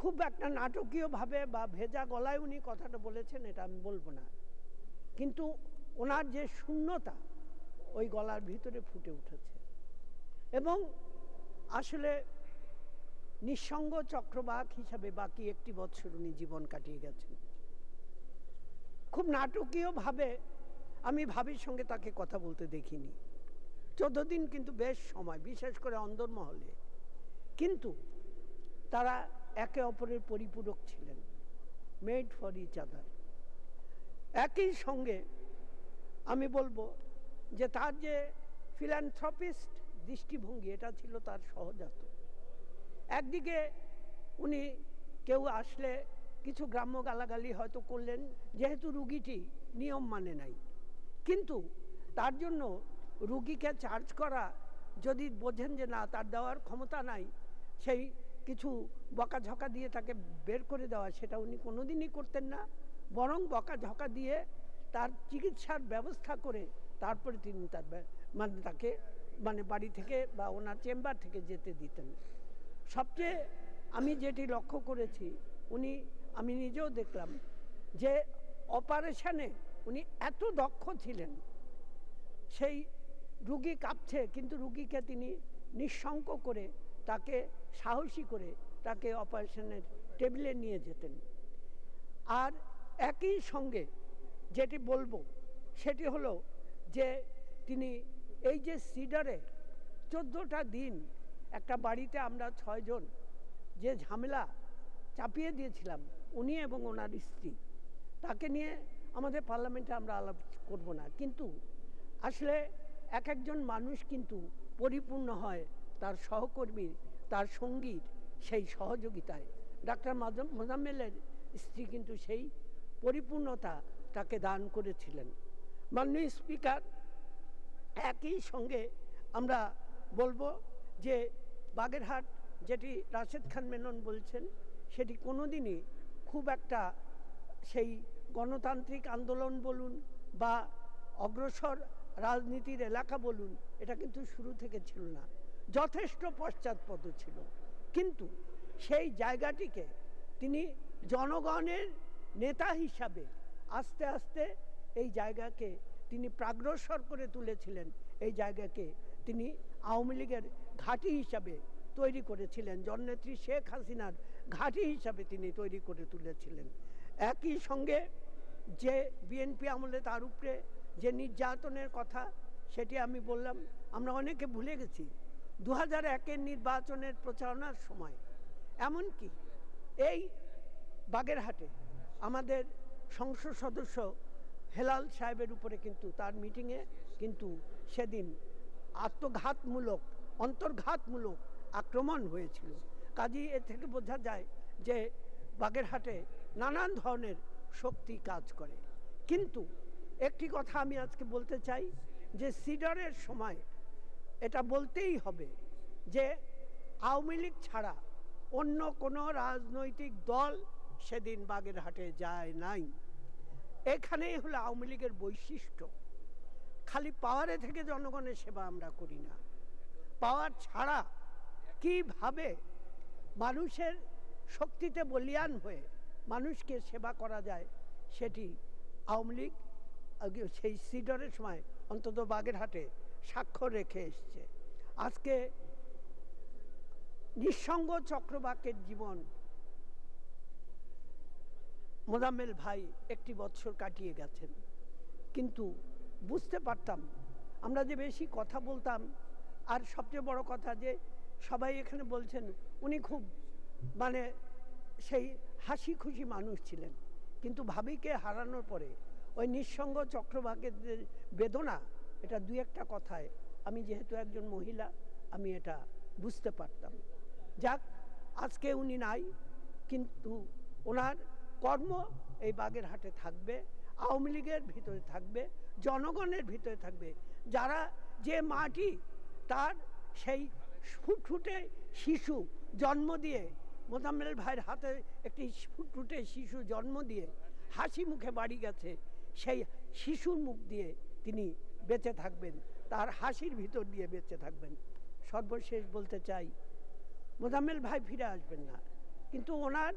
খুব একটা নাটকীয়ভাবে বা ভেজা গলায় উনি কথাটা বলেছেন এটা আমি বলবো না কিন্তু ওনার যে শূন্যতা ওই গলার ভিতরে ফুটে উঠেছে এবং আসলে নিঃসঙ্গ চক্রবাক হিসাবে বাকি একটি বছর উনি জীবন কাটিয়ে গেছেন খুব নাটকীয়ভাবে আমি ভাবির সঙ্গে তাকে কথা বলতে দেখিনি চোদ্দ দিন কিন্তু বেশ সময় বিশেষ করে অন্দরমহলে কিন্তু তারা একে অপরের পরিপূরক ছিলেন মেড ফর ইচ আদার একই সঙ্গে আমি বলবো যে তার যে ফিল্যান্থ্রপিস্ট দৃষ্টিভঙ্গি এটা ছিল তার সহজাত একদিকে উনি কেউ আসলে কিছু গ্রাম্য গালাগালি হয়তো করলেন যেহেতু রুগীটি নিয়ম মানে নাই কিন্তু তার জন্য রুগীকে চার্জ করা যদি বোঝেন যে না তার দেওয়ার ক্ষমতা নাই সেই কিছু বকাঝকা দিয়ে তাকে বের করে দেওয়া সেটা উনি কোনোদিনই করতেন না বরং বকাঝকা দিয়ে তার চিকিৎসার ব্যবস্থা করে তারপরে তিনি তার মানে তাকে মানে বাড়ি থেকে বা ওনার চেম্বার থেকে যেতে দিতেন সবচেয়ে আমি যেটি লক্ষ্য করেছি উনি আমি নিজেও দেখলাম যে অপারেশানে উনি এত দক্ষ ছিলেন সেই রুগী কাঁপছে কিন্তু রুগীকে তিনি নিঃশঙ্ক করে তাকে সাহসী করে তাকে অপারেশনের টেবিলে নিয়ে যেতেন আর একই সঙ্গে যেটি বলবো সেটি হলো যে তিনি এই যে সিডারে চোদ্দোটা দিন একটা বাড়িতে আমরা ছয়জন যে ঝামেলা চাপিয়ে দিয়েছিলাম উনি এবং ওনার স্ত্রী তাকে নিয়ে আমাদের পার্লামেন্টে আমরা আলাপ করব না কিন্তু আসলে এক একজন মানুষ কিন্তু পরিপূর্ণ হয় তার সহকর্মীর তার সঙ্গীর সেই সহযোগিতায় ডাক্তার মোজাম্মেলের স্ত্রী কিন্তু সেই পরিপূর্ণতা তাকে দান করেছিলেন মাননীয় স্পিকার একই সঙ্গে আমরা বলবো যে বাগেরহাট যেটি রাশেদ খান মেনন বলছেন সেটি কোনো দিনই খুব একটা সেই গণতান্ত্রিক আন্দোলন বলুন বা অগ্রসর রাজনীতির এলাকা বলুন এটা কিন্তু শুরু থেকে ছিল না যথেষ্ট পশ্চাৎপদ ছিল কিন্তু সেই জায়গাটিকে তিনি জনগণের নেতা হিসাবে আস্তে আস্তে এই জায়গাকে তিনি প্রাগ্রসর করে তুলেছিলেন এই জায়গাকে তিনি আওয়ামী লীগের ঘাঁটি হিসাবে তৈরি করেছিলেন জননেত্রী শেখ হাসিনার ঘাঁটি হিসাবে তিনি তৈরি করে তুলেছিলেন একই সঙ্গে যে বিএনপি আমলে তার উপরে যে নির্যাতনের কথা সেটি আমি বললাম আমরা অনেকে ভুলে গেছি দু হাজার একের নির্বাচনের প্রচারণার সময় এমনকি এই বাগেরহাটে আমাদের সংসদ সদস্য হেলাল সাহেবের উপরে কিন্তু তার মিটিংয়ে কিন্তু সেদিন আত্মঘাতমূলক অন্তর্ঘাতমূলক আক্রমণ হয়েছিল কাজী এ থেকে বোঝা যায় যে বাগেরহাটে নানান ধরনের শক্তি কাজ করে কিন্তু একটি কথা আমি আজকে বলতে চাই যে সিডারের সময় এটা বলতেই হবে যে আওয়ামী লীগ ছাড়া অন্য কোনো রাজনৈতিক দল সেদিন বাগেরহাটে যায় নাই এখানেই হলো আওয়ামী লীগের বৈশিষ্ট্য খালি পাওয়ারে থেকে জনগণের সেবা আমরা করি না পাওয়ার ছাড়া কিভাবে মানুষের শক্তিতে বলিয়ান হয়ে মানুষকে সেবা করা যায় সেটি আওয়ামী লীগ সেই সিডরের সময় অন্তত বাগেরহাটে স্বাক্ষর রেখে এসছে আজকে নিঃসঙ্গ চক্রবাকের জীবন মোজাম্মেল ভাই একটি বৎসর কাটিয়ে গেছেন কিন্তু বুঝতে পারতাম আমরা যে বেশি কথা বলতাম আর সবচেয়ে বড় কথা যে সবাই এখানে বলছেন উনি খুব মানে সেই হাসি খুশি মানুষ ছিলেন কিন্তু ভাবিকে হারানোর পরে ওই নিঃসঙ্গ চক্রভাগের বেদনা এটা দু একটা কথায় আমি যেহেতু একজন মহিলা আমি এটা বুঝতে পারতাম যাক আজকে উনি নাই কিন্তু ওনার কর্ম এই বাগেরহাটে থাকবে আওয়ামী লীগের ভিতরে থাকবে জনগণের ভিতরে থাকবে যারা যে মাটি তার সেই ফুটফুটে শিশু জন্ম দিয়ে মোদামেল ভাইয়ের হাতে একটি ফুটফুটে শিশু জন্ম দিয়ে হাসি মুখে বাড়ি গেছে সেই শিশুর মুখ দিয়ে তিনি বেঁচে থাকবেন তার হাসির ভিতর দিয়ে বেঁচে থাকবেন সর্বশেষ বলতে চাই মোদামেল ভাই ফিরে আসবেন না কিন্তু ওনার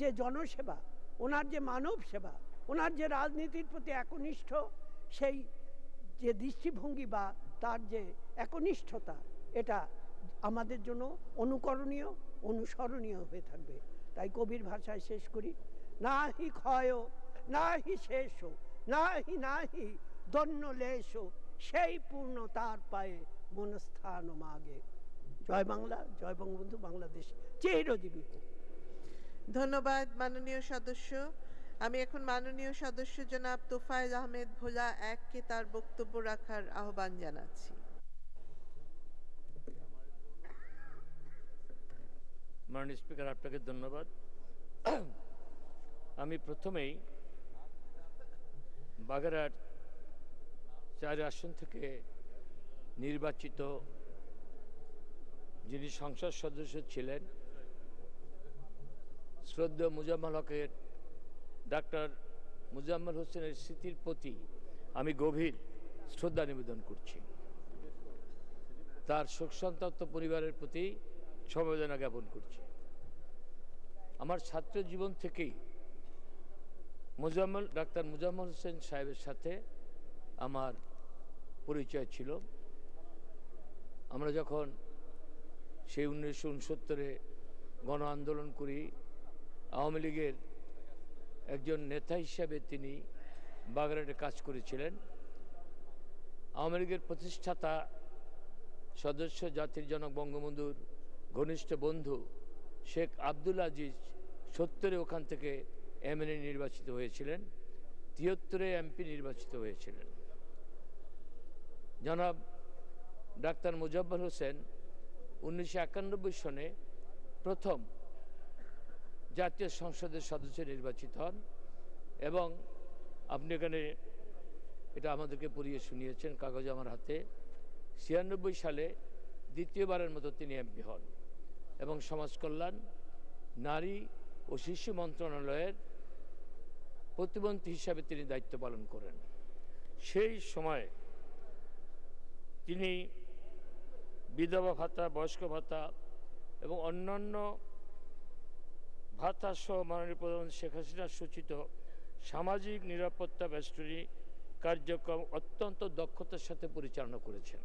যে জনসেবা ওনার যে মানব সেবা ওনার যে রাজনীতির প্রতি একনিষ্ঠ সেই যে দৃষ্টিভঙ্গি বা তার যে একনিষ্ঠতা এটা আমাদের জন্য অনুকরণীয় অনুসরণীয় হয়ে থাকবে তাই কবির ভাষায় শেষ করি না হি ক্ষয় না হি শেষ না হি না হি দন্য লেশ সেই পূর্ণ তার পায়ে মনস্থান মাগে জয় বাংলা জয় বঙ্গবন্ধু বাংলাদেশ চিরজীবী হোক ধন্যবাদ মাননীয় সদস্য আমি এখন মাননীয় সদস্য জনাব তোফায়েল আহমেদ ভোলা এককে তার বক্তব্য রাখার আহ্বান জানাচ্ছি মাননীয় স্পিকার আপনাকে ধন্যবাদ আমি প্রথমেই বাগেরহাট চার আসন থেকে নির্বাচিত যিনি সংসদ সদস্য ছিলেন শ্রদ্ধেয় মুজাম্মল হকের ডাক্তার মুজাম্মল হোসেনের স্মৃতির প্রতি আমি গভীর শ্রদ্ধা নিবেদন করছি তার সন্তপ্ত পরিবারের প্রতি সমবেদনা জ্ঞাপন করছি আমার ছাত্র জীবন থেকেই মুজাম্মল ডাক্তার মুজাম্মল হোসেন সাহেবের সাথে আমার পরিচয় ছিল আমরা যখন সেই উনিশশো উনসত্তরে গণ আন্দোলন করি আওয়ামী লীগের একজন নেতা হিসাবে তিনি বাগরাটে কাজ করেছিলেন আওয়ামী লীগের প্রতিষ্ঠাতা সদস্য জাতির জনক বঙ্গবন্ধুর ঘনিষ্ঠ বন্ধু শেখ আব্দুল আজিজ সত্তরে ওখান থেকে এমএলএ নির্বাচিত হয়েছিলেন তিয়াত্তরে এমপি নির্বাচিত হয়েছিলেন জনাব ডাক্তার মুজাফর হোসেন উনিশশো সনে প্রথম জাতীয় সংসদের সদস্য নির্বাচিত হন এবং আপনি এখানে এটা আমাদেরকে পড়িয়ে শুনিয়েছেন কাগজ আমার হাতে ছিয়ানব্বই সালে দ্বিতীয়বারের মতো তিনি এমপি হন এবং সমাজকল্যাণ নারী ও শিশু মন্ত্রণালয়ের প্রতিমন্ত্রী হিসাবে তিনি দায়িত্ব পালন করেন সেই সময় তিনি বিধবা ভাতা বয়স্ক ভাতা এবং অন্যান্য সহ মাননীয় প্রধান শেখ হাসিনা সূচিত সামাজিক নিরাপত্তা বেষ্টনী কার্যক্রম অত্যন্ত দক্ষতার সাথে পরিচালনা করেছেন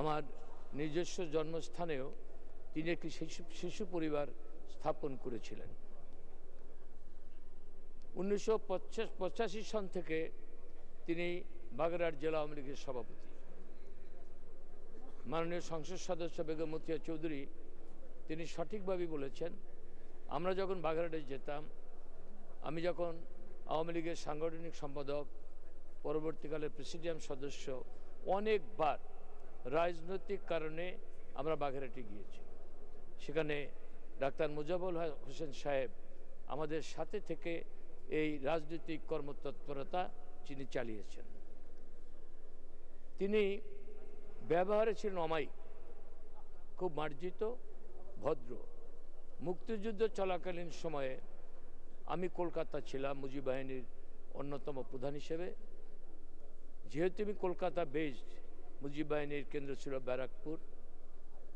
আমার নিজস্ব জন্মস্থানেও তিনি একটি শিশু শিশু পরিবার স্থাপন করেছিলেন উনিশশো সন থেকে তিনি বাগেরহাট জেলা আওয়ামী লীগের সভাপতি মাননীয় সংসদ সদস্য বেগম মতিয়া চৌধুরী তিনি সঠিকভাবে বলেছেন আমরা যখন বাঘারহাটে যেতাম আমি যখন আওয়ামী লীগের সাংগঠনিক সম্পাদক পরবর্তীকালে প্রেসিডিয়াম সদস্য অনেকবার রাজনৈতিক কারণে আমরা বাঘারহাটে গিয়েছি সেখানে ডাক্তার মুজাবুল হোসেন সাহেব আমাদের সাথে থেকে এই রাজনৈতিক কর্মতৎপরতা তিনি চালিয়েছেন তিনি ব্যবহারে ছিলেন অমায়িক খুব মার্জিত ভদ্র মুক্তিযুদ্ধ চলাকালীন সময়ে আমি কলকাতা ছিলাম মুজিব বাহিনীর অন্যতম প্রধান হিসেবে যেহেতু আমি কলকাতা বেসড মুজিব বাহিনীর কেন্দ্র ছিল ব্যারাকপুর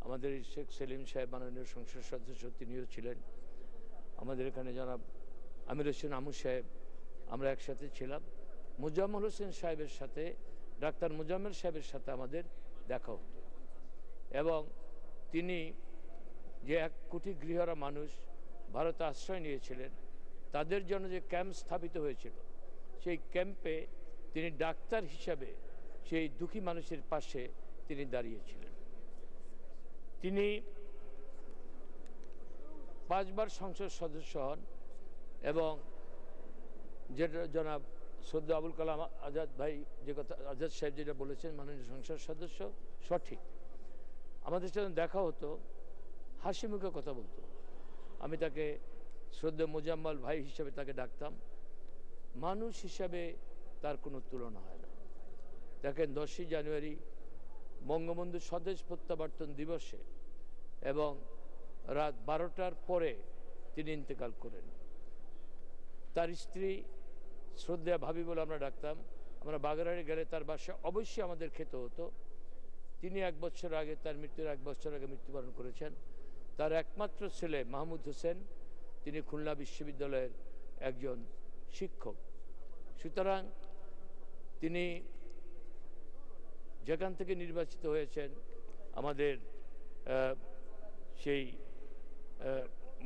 আমাদের শেখ সেলিম সাহেব মাননীয় সংসদ সদস্য তিনিও ছিলেন আমাদের এখানে জনাব আমির হোসেন আমু সাহেব আমরা একসাথে ছিলাম মুজাম্মল হোসেন সাহেবের সাথে ডাক্তার মুজাম্মেল সাহেবের সাথে আমাদের দেখা হতো এবং তিনি যে এক কোটি গৃহরা মানুষ ভারতে আশ্রয় নিয়েছিলেন তাদের জন্য যে ক্যাম্প স্থাপিত হয়েছিল সেই ক্যাম্পে তিনি ডাক্তার হিসাবে সেই দুঃখী মানুষের পাশে তিনি দাঁড়িয়েছিলেন তিনি পাঁচবার সংসদ সদস্য হন এবং যেটা জনাব সদ্য আবুল কালাম আজাদ ভাই যে কথা আজাদ সাহেব যেটা বলেছেন মাননীয় সংসদ সদস্য সঠিক আমাদের সাথে দেখা হতো হাসি মুখে কথা বলতো আমি তাকে শ্রদ্ধে মোজাম্মাল ভাই হিসাবে তাকে ডাকতাম মানুষ হিসাবে তার কোনো তুলনা হয় না দেখেন দশই জানুয়ারি বঙ্গবন্ধু স্বদেশ প্রত্যাবর্তন দিবসে এবং রাত বারোটার পরে তিনি ইন্তেকাল করেন তার স্ত্রী শ্রদ্ধা ভাবি বলে আমরা ডাকতাম আমরা বাগেরহাটে গেলে তার বাসায় অবশ্যই আমাদের খেতে হতো তিনি এক বছর আগে তার মৃত্যুর এক বছর আগে মৃত্যুবরণ করেছেন তার একমাত্র ছেলে মাহমুদ হোসেন তিনি খুলনা বিশ্ববিদ্যালয়ের একজন শিক্ষক সুতরাং তিনি যেখান থেকে নির্বাচিত হয়েছেন আমাদের সেই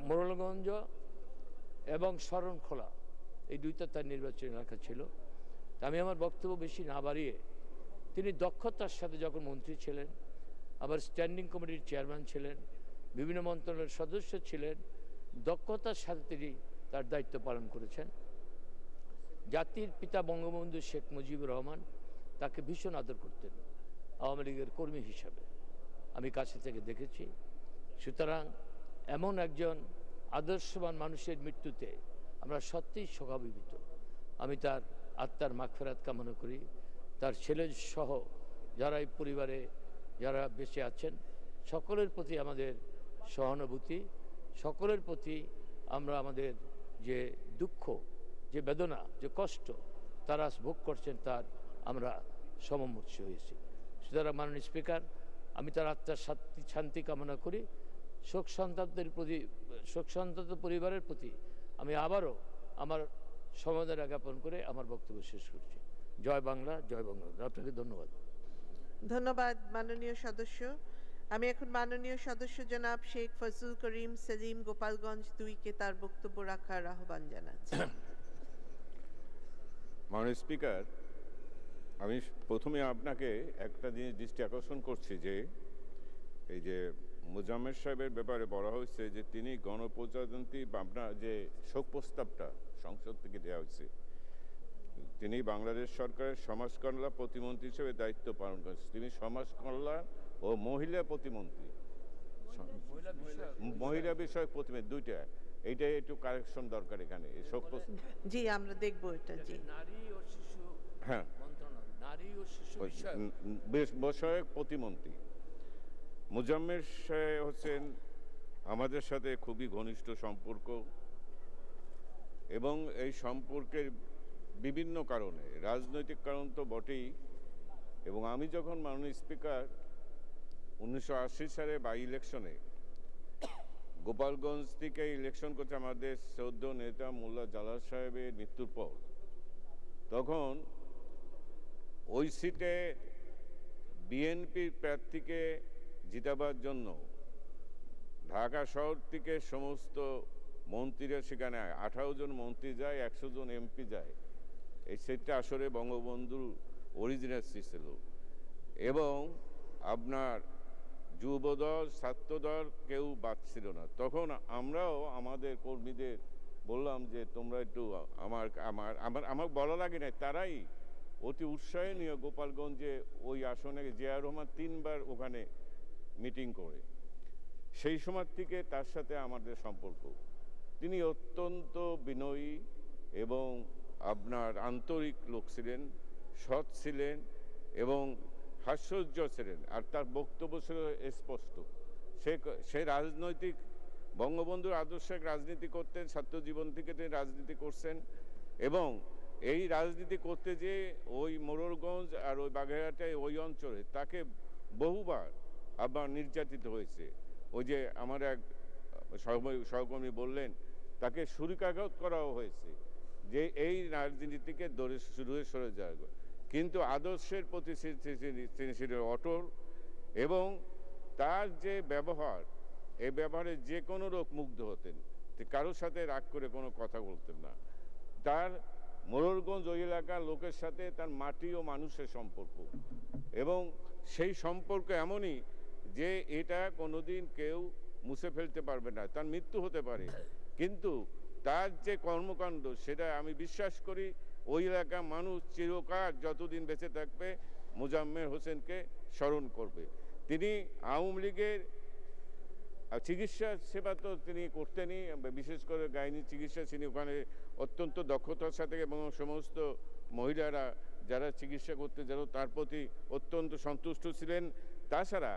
মোরলগঞ্জ এবং শরণখোলা এই দুইটা তার নির্বাচনী এলাকা ছিল আমি আমার বক্তব্য বেশি না বাড়িয়ে তিনি দক্ষতার সাথে যখন মন্ত্রী ছিলেন আবার স্ট্যান্ডিং কমিটির চেয়ারম্যান ছিলেন বিভিন্ন মন্ত্রণালয়ের সদস্য ছিলেন দক্ষতার সাথে তিনি তার দায়িত্ব পালন করেছেন জাতির পিতা বঙ্গবন্ধু শেখ মুজিবুর রহমান তাকে ভীষণ আদর করতেন আওয়ামী লীগের কর্মী হিসাবে আমি কাছে থেকে দেখেছি সুতরাং এমন একজন আদর্শবান মানুষের মৃত্যুতে আমরা সত্যিই শোকাবিবিত আমি তার আত্মার মাখফেরাত কামনা করি তার ছেলে সহ যারা এই পরিবারে যারা বেঁচে আছেন সকলের প্রতি আমাদের সহানুভূতি সকলের প্রতি আমরা আমাদের যে দুঃখ যে বেদনা যে কষ্ট তারা ভোগ করছেন তার আমরা সমমুৎসী হয়েছি সুতরাং মাননীয় স্পিকার আমি তার আত্মার শান্তি শান্তি কামনা করি শোক সন্তানদের প্রতি শোক সন্তান পরিবারের প্রতি আমি আবারও আমার সমাধান জ্ঞাপন করে আমার বক্তব্য শেষ করছি জয় বাংলা জয় বাংলা আপনাকে ধন্যবাদ ধন্যবাদ মাননীয় সদস্য আমি এখন মাননীয় সদস্য জনাব শেখ ফজল করিম সেলিম গোপালগঞ্জ দুইকে তার বক্তব্য রাখার আহ্বান জানাচ্ছি মাননীয় স্পিকার আমি প্রথমে আপনাকে একটা জিনিস দৃষ্টি আকর্ষণ করছি যে এই যে মুজাম্মের সাহেবের ব্যাপারে বলা হয়েছে যে তিনি গণপ্রজাতন্ত্রী আপনার যে শোক প্রস্তাবটা সংসদ থেকে দেওয়া হয়েছে তিনি বাংলাদেশ সরকারের সমাজ কল্যাণ প্রতিমন্ত্রী হিসেবে দায়িত্ব পালন করেছেন তিনি সমাজ কল্যাণ ও মহিলা প্রতিমন্ত্রী মহিলা বিষয়ক প্রতিমন্ত্রী দুইটা এইটা একটু কারেকশন দরকার এখানে জি আমরা দেখবো এটা আচ্ছা, জি নারী ও শিশু হ্যাঁ নারী বিষয়ক প্রতিমন্ত্রী মুজাম্মের হচ্ছেন আমাদের সাথে খুবই ঘনিষ্ঠ সম্পর্ক এবং এই সম্পর্কের বিভিন্ন কারণে রাজনৈতিক কারণ তো বটেই এবং আমি যখন মাননীয় স্পিকার উনিশশো সালে বা ইলেকশনে গোপালগঞ্জ থেকে ইলেকশন করছে আমাদের চৌদ্দ নেতা মোল্লা জালাল সাহেবের মৃত্যুর পর তখন ওই সিটে বিএনপির প্রার্থীকে জিতাবার জন্য ঢাকা শহর থেকে সমস্ত মন্ত্রীরা সেখানে আঠারো জন মন্ত্রী যায় একশো জন এমপি যায় এই সিটটা আসলে বঙ্গবন্ধুর অরিজিনাল ছিল এবং আপনার যুবদল ছাত্রদল কেউ বাঁচছিল না তখন আমরাও আমাদের কর্মীদের বললাম যে তোমরা একটু আমার আমার আমার আমার বলা লাগে না তারাই অতি উৎসাহ নিয়ে গোপালগঞ্জে ওই আসনে জিয়া রহমান তিনবার ওখানে মিটিং করে সেই সময় থেকে তার সাথে আমাদের সম্পর্ক তিনি অত্যন্ত বিনয়ী এবং আপনার আন্তরিক লোক ছিলেন সৎ ছিলেন এবং হাস্যজ্জ ছিলেন আর তার বক্তব্য ছিল স্পষ্ট সে সে রাজনৈতিক বঙ্গবন্ধুর আদর্শে রাজনীতি করতেন ছাত্র জীবন থেকে তিনি রাজনীতি করছেন এবং এই রাজনীতি করতে যে ওই মোরগঞ্জ আর ওই বাঘেরহাটায় ওই অঞ্চলে তাকে বহুবার আবার নির্যাতিত হয়েছে ওই যে আমার এক সহকর্মী বললেন তাকে সুরিকাঘাত করাও হয়েছে যে এই রাজনীতিকে দূরে সরে যাওয়া কিন্তু আদর্শের প্রতি তিনি ছিলেন অটল এবং তার যে ব্যবহার এই ব্যবহারে যে কোনো লোক মুগ্ধ হতেন কারোর সাথে রাগ করে কোনো কথা বলতেন না তার মোরগঞ্জ ওই এলাকার লোকের সাথে তার মাটি ও মানুষের সম্পর্ক এবং সেই সম্পর্ক এমনই যে এটা কোনোদিন কেউ মুছে ফেলতে পারবে না তার মৃত্যু হতে পারে কিন্তু তার যে কর্মকাণ্ড সেটা আমি বিশ্বাস করি ওই এলাকার মানুষ চিরকাল যতদিন বেঁচে থাকবে মুজাম্মের হোসেনকে স্মরণ করবে তিনি আওয়ামী লীগের চিকিৎসা সেবা তো তিনি করতেনই বিশেষ করে গাইনি চিকিৎসা তিনি ওখানে অত্যন্ত দক্ষতার সাথে এবং সমস্ত মহিলারা যারা চিকিৎসা করতে যেন তার প্রতি অত্যন্ত সন্তুষ্ট ছিলেন তাছাড়া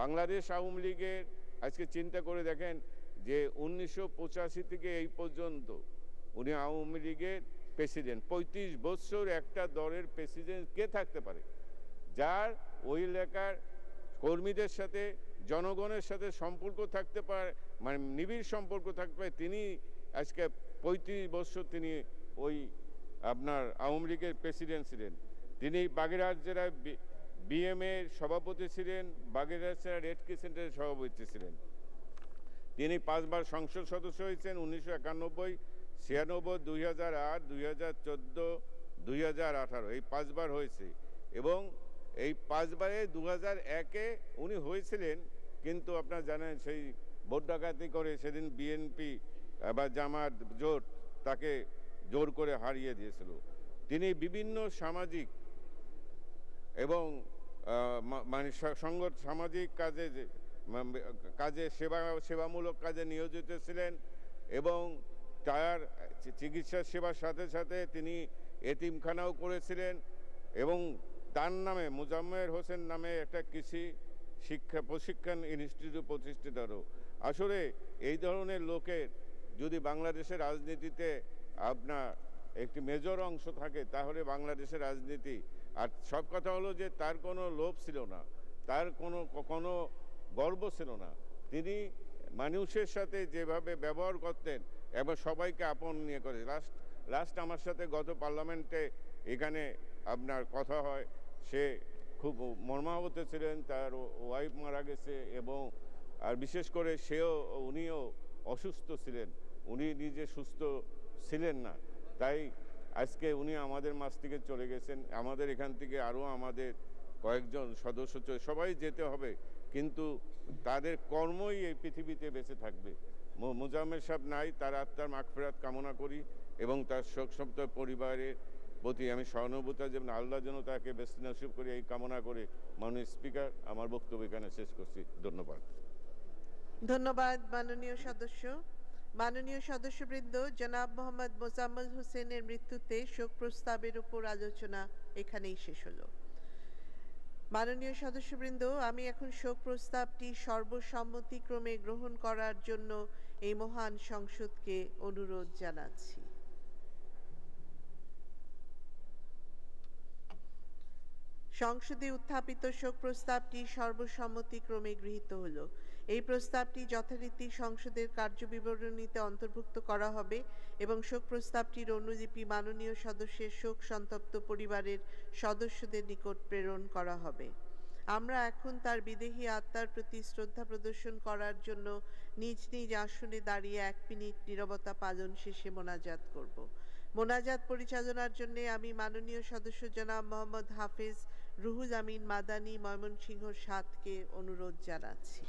বাংলাদেশ আওয়ামী লীগের আজকে চিন্তা করে দেখেন যে উনিশশো থেকে এই পর্যন্ত উনি আওয়ামী লীগের প্রেসিডেন্ট পঁয়ত্রিশ বছর একটা দলের প্রেসিডেন্ট কে থাকতে পারে যার ওই এলাকার কর্মীদের সাথে জনগণের সাথে সম্পর্ক থাকতে পারে মানে নিবিড় সম্পর্ক থাকতে পারে তিনি আজকে পঁয়ত্রিশ বছর তিনি ওই আপনার আওয়ামী লীগের প্রেসিডেন্ট ছিলেন তিনি বাগেরহাট জেলায় বিএমএর সভাপতি ছিলেন বাগেরহাট জেলার রেড সেন্টারের সভাপতি ছিলেন তিনি পাঁচবার সংসদ সদস্য হয়েছেন উনিশশো একানব্বই ছিয়ানব্বই দুই হাজার আট দুই হাজার চোদ্দো দুই হাজার আঠারো এই পাঁচবার হয়েছে এবং এই পাঁচবারে দু হাজার একে উনি হয়েছিলেন কিন্তু আপনার জানেন সেই ভোট ডাকাতি করে সেদিন বিএনপি বা জামাত জোট তাকে জোর করে হারিয়ে দিয়েছিল তিনি বিভিন্ন সামাজিক এবং মানে সংগঠ সামাজিক কাজে কাজে সেবা সেবামূলক কাজে নিয়োজিত ছিলেন এবং তার চিকিৎসা সেবার সাথে সাথে তিনি এতিমখানাও করেছিলেন এবং তার নামে মুজাম্মের হোসেন নামে একটা কৃষি শিক্ষা প্রশিক্ষণ ইনস্টিটিউট প্রতিষ্ঠিতারও আসলে এই ধরনের লোকের যদি বাংলাদেশের রাজনীতিতে আপনার একটি মেজর অংশ থাকে তাহলে বাংলাদেশের রাজনীতি আর সব কথা হলো যে তার কোনো লোভ ছিল না তার কোনো কোনো গর্ব ছিল না তিনি মানুষের সাথে যেভাবে ব্যবহার করতেন এবং সবাইকে আপন নিয়ে করে লাস্ট লাস্ট আমার সাথে গত পার্লামেন্টে এখানে আপনার কথা হয় সে খুব মর্মাহত ছিলেন তার ওয়াইফ মারা গেছে এবং আর বিশেষ করে সেও উনিও অসুস্থ ছিলেন উনি নিজে সুস্থ ছিলেন না তাই আজকে উনি আমাদের মাছ থেকে চলে গেছেন আমাদের এখান থেকে আরও আমাদের কয়েকজন সদস্য সবাই যেতে হবে কিন্তু তাদের কর্মই এই পৃথিবীতে বেঁচে থাকবে মোজাম্মেল সাহেব নাই তার আত্মার মাগফেরাত কামনা করি এবং তার শোক শব্দ পরিবারের প্রতি আমি সহানুভূতা যেমন আল্লাহ যেন তাকে বেশি নসিব করি এই কামনা করে মাননীয় স্পিকার আমার বক্তব্য এখানে শেষ করছি ধন্যবাদ ধন্যবাদ মাননীয় সদস্য মাননীয় সদস্যবৃন্দ জনাব মোহাম্মদ মোজাম্মল হোসেনের মৃত্যুতে শোক প্রস্তাবের উপর আলোচনা এখানেই শেষ হলো মাননীয় সদস্যবৃন্দ আমি এখন শোক প্রস্তাবটি সর্বসম্মতিক্রমে গ্রহণ করার জন্য এই মহান সংসদকে অনুরোধ জানাচ্ছি সংসদে উত্থাপিত শোক প্রস্তাবটি সর্বসম্মতিক্রমে গৃহীত হলো এই প্রস্তাবটি যথারীতি সংসদের কার্যবিবরণীতে অন্তর্ভুক্ত করা হবে এবং শোক প্রস্তাবটির অনুলিপি মাননীয় সদস্যের শোক সন্তপ্ত পরিবারের সদস্যদের নিকট প্রেরণ করা হবে আমরা এখন তার বিদেহী আত্মার প্রতি শ্রদ্ধা প্রদর্শন করার জন্য নিজ নিজ আসনে দাঁড়িয়ে এক মিনিট নিরবতা পালন শেষে মোনাজাত করব মোনাজাত পরিচালনার জন্য আমি মাননীয় সদস্য জনাব মোহাম্মদ হাফেজ রুহুল আমিন মাদানি ময়মনসিংহ সাতকে অনুরোধ জানাচ্ছি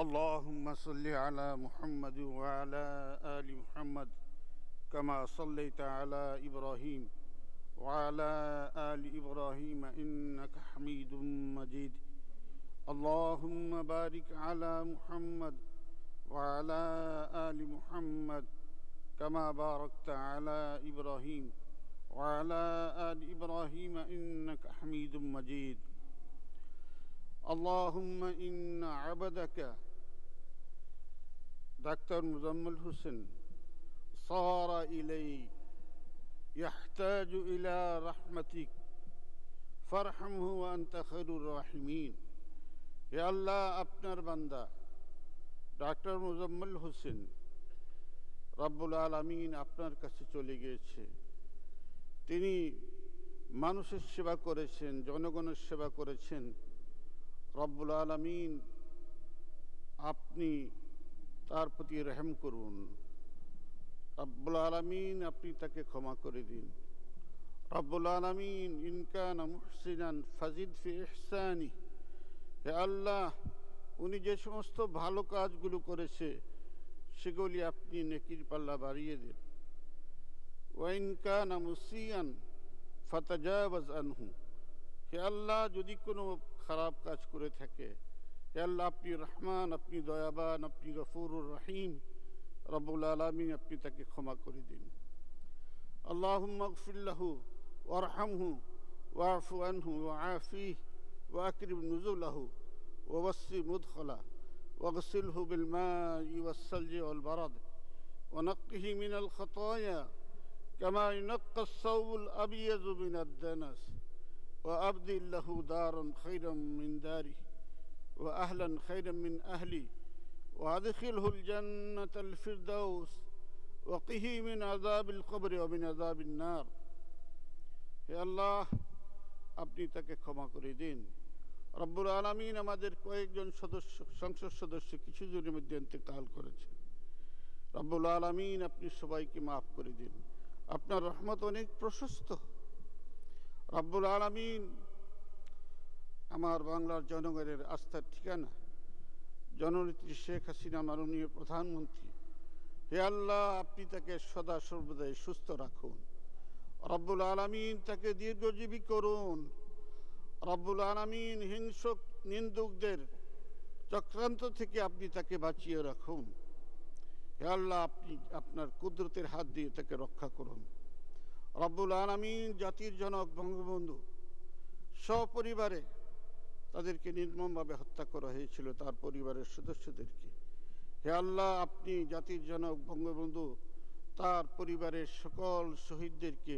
اللهم صل على محمد وعلى آل محمد كما صليت على إبراهيم وعلى آل إبراهيم إنك حميد مجيد اللهم بارك على محمد وعلى آل محمد ولی علی محمد کمہ بارک ابراہیم ولی علی ابراہیم انکمید المجد علم ابدک ডাক্তার মুজাম্মল হোসেন সাহারা ইলাই يحتاج ইলা رحمتك ফারহামহু আনতা খায়রুর রাহিমিন হে আল্লাহ আপনার বান্দা ডাক্তার মুজাম্মল হোসেন রব্বুল আলমিন আপনার কাছে চলে গিয়েছে তিনি মানুষের সেবা করেছেন জনগণের সেবা করেছেন রব্বুল আলমিন আপনি তার প্রতি রেহেম করুন রব্বুল আলমিন আপনি তাকে ক্ষমা করে দিন রব্বুল আলমিন ইনকান মুহসিনান ফাজিদ ফি ইহসানি হে আল্লাহ উনি যে সমস্ত ভালো কাজগুলো করেছে সেগুলি আপনি নেকির পাল্লা বাড়িয়ে দেন ওয়াইনকান মুসিয়ান ফাতাজাবাজ আনহু হে আল্লাহ যদি কোনো খারাপ কাজ করে থাকে کہ اللہ اپنی رحمان اپنی دوا اپنی غفور الرحیم رب العالمین اپنی تک اغفر العلامی نبی تقم کردین بالماء مغف والبرد فن من و عقر نض الح وسیم من الدنس وابدل و دارا الہ من خیرمنداری وأهلا خيرا من أهلي وأدخله الجنة الفردوس وقه من عذاب القبر ومن عذاب النار হে আল্লাহ আপনি তাকে ক্ষমা করে দিন রব্বুর আলমিন আমাদের কয়েকজন সদস্য সংসদ সদস্য কিছু জনের মধ্যে ইন্তেকাল করেছে রব্বুল আলমিন আপনি সবাইকে মাফ করে দিন আপনার রহমত অনেক প্রশস্ত রব্বুল আলমিন আমার বাংলার জনগণের আস্থার ঠিকানা জননেত্রী শেখ হাসিনা মাননীয় প্রধানমন্ত্রী হে আল্লাহ আপনি তাকে সদা সর্বদাই সুস্থ রাখুন রব্বুল আলমিন তাকে দীর্ঘজীবী করুন রব্বুল আলমিন হিংসক নিন্দুকদের চক্রান্ত থেকে আপনি তাকে বাঁচিয়ে রাখুন হে আল্লাহ আপনি আপনার কুদরতের হাত দিয়ে তাকে রক্ষা করুন রব্বুল আলমিন জাতির জনক বঙ্গবন্ধু সপরিবারে তাদেরকে নির্মমভাবে হত্যা করা হয়েছিল তার পরিবারের সদস্যদেরকে হে আল্লাহ আপনি জাতির জনক বঙ্গবন্ধু তার পরিবারের সকল শহীদদেরকে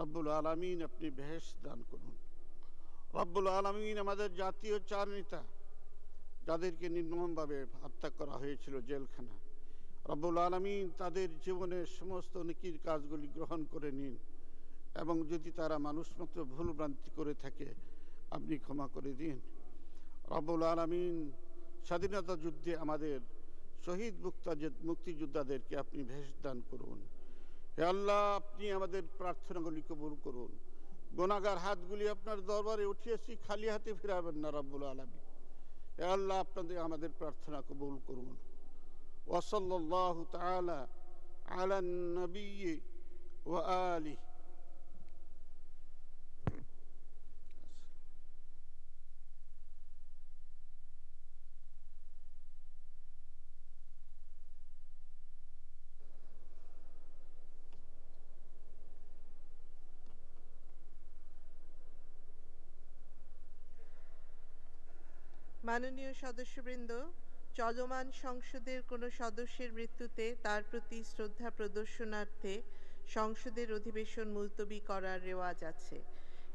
রব্বুল আলমিন আপনি বেহেস দান করুন রব্বুল আলমিন আমাদের জাতীয় চার নেতা যাদেরকে নির্মমভাবে হত্যা করা হয়েছিল জেলখানা রব্বুল আলমিন তাদের জীবনের সমস্ত নিকির কাজগুলি গ্রহণ করে নিন এবং যদি তারা মানুষ মাত্র ভুলভ্রান্তি করে থাকে আপনি ক্ষমা করে দিন রবুল আলমিন স্বাধীনতা যুদ্ধে আমাদের শহীদ মুক্তা মুক্তিযোদ্ধাদেরকে আপনি ভেষ দান করুন হে আল্লাহ আপনি আমাদের প্রার্থনাগুলি কবুল করুন গোনাগার হাতগুলি আপনার দরবারে উঠিয়েছি খালি হাতে ফিরাবেন না রব্বুল আলমী হে আল্লাহ আপনাদের আমাদের প্রার্থনা কবুল করুন ওসল্লাহ তালা আলান নবী ও আলী মাননীয় সদস্যবৃন্দ চলমান সংসদের কোনো সদস্যের মৃত্যুতে তার প্রতি শ্রদ্ধা প্রদর্শনার্থে সংসদের অধিবেশন মুলতবি করার রেওয়াজ আছে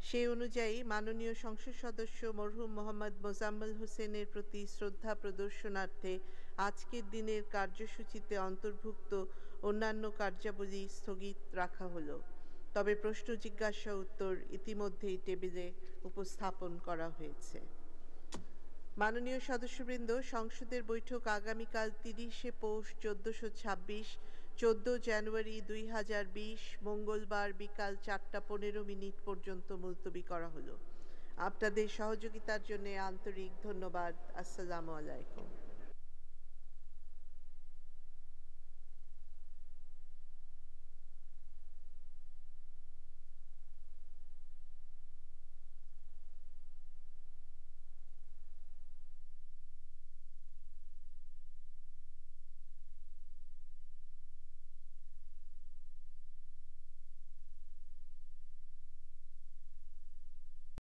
সে অনুযায়ী মাননীয় সংসদ সদস্য মরহুম মোহাম্মদ মোজাম্মল হোসেনের প্রতি শ্রদ্ধা প্রদর্শনার্থে আজকের দিনের কার্যসূচিতে অন্তর্ভুক্ত অন্যান্য কার্যাবলী স্থগিত রাখা হলো তবে প্রশ্ন জিজ্ঞাসা উত্তর ইতিমধ্যেই টেবিলে উপস্থাপন করা হয়েছে মাননীয় সদস্যবৃন্দ সংসদের বৈঠক আগামীকাল তিরিশে পৌষ চোদ্দোশো ছাব্বিশ চোদ্দ জানুয়ারি দুই হাজার বিশ মঙ্গলবার বিকাল চারটা পনেরো মিনিট পর্যন্ত মুলতবি করা হলো আপনাদের সহযোগিতার জন্য আন্তরিক ধন্যবাদ আসসালামু আলাইকুম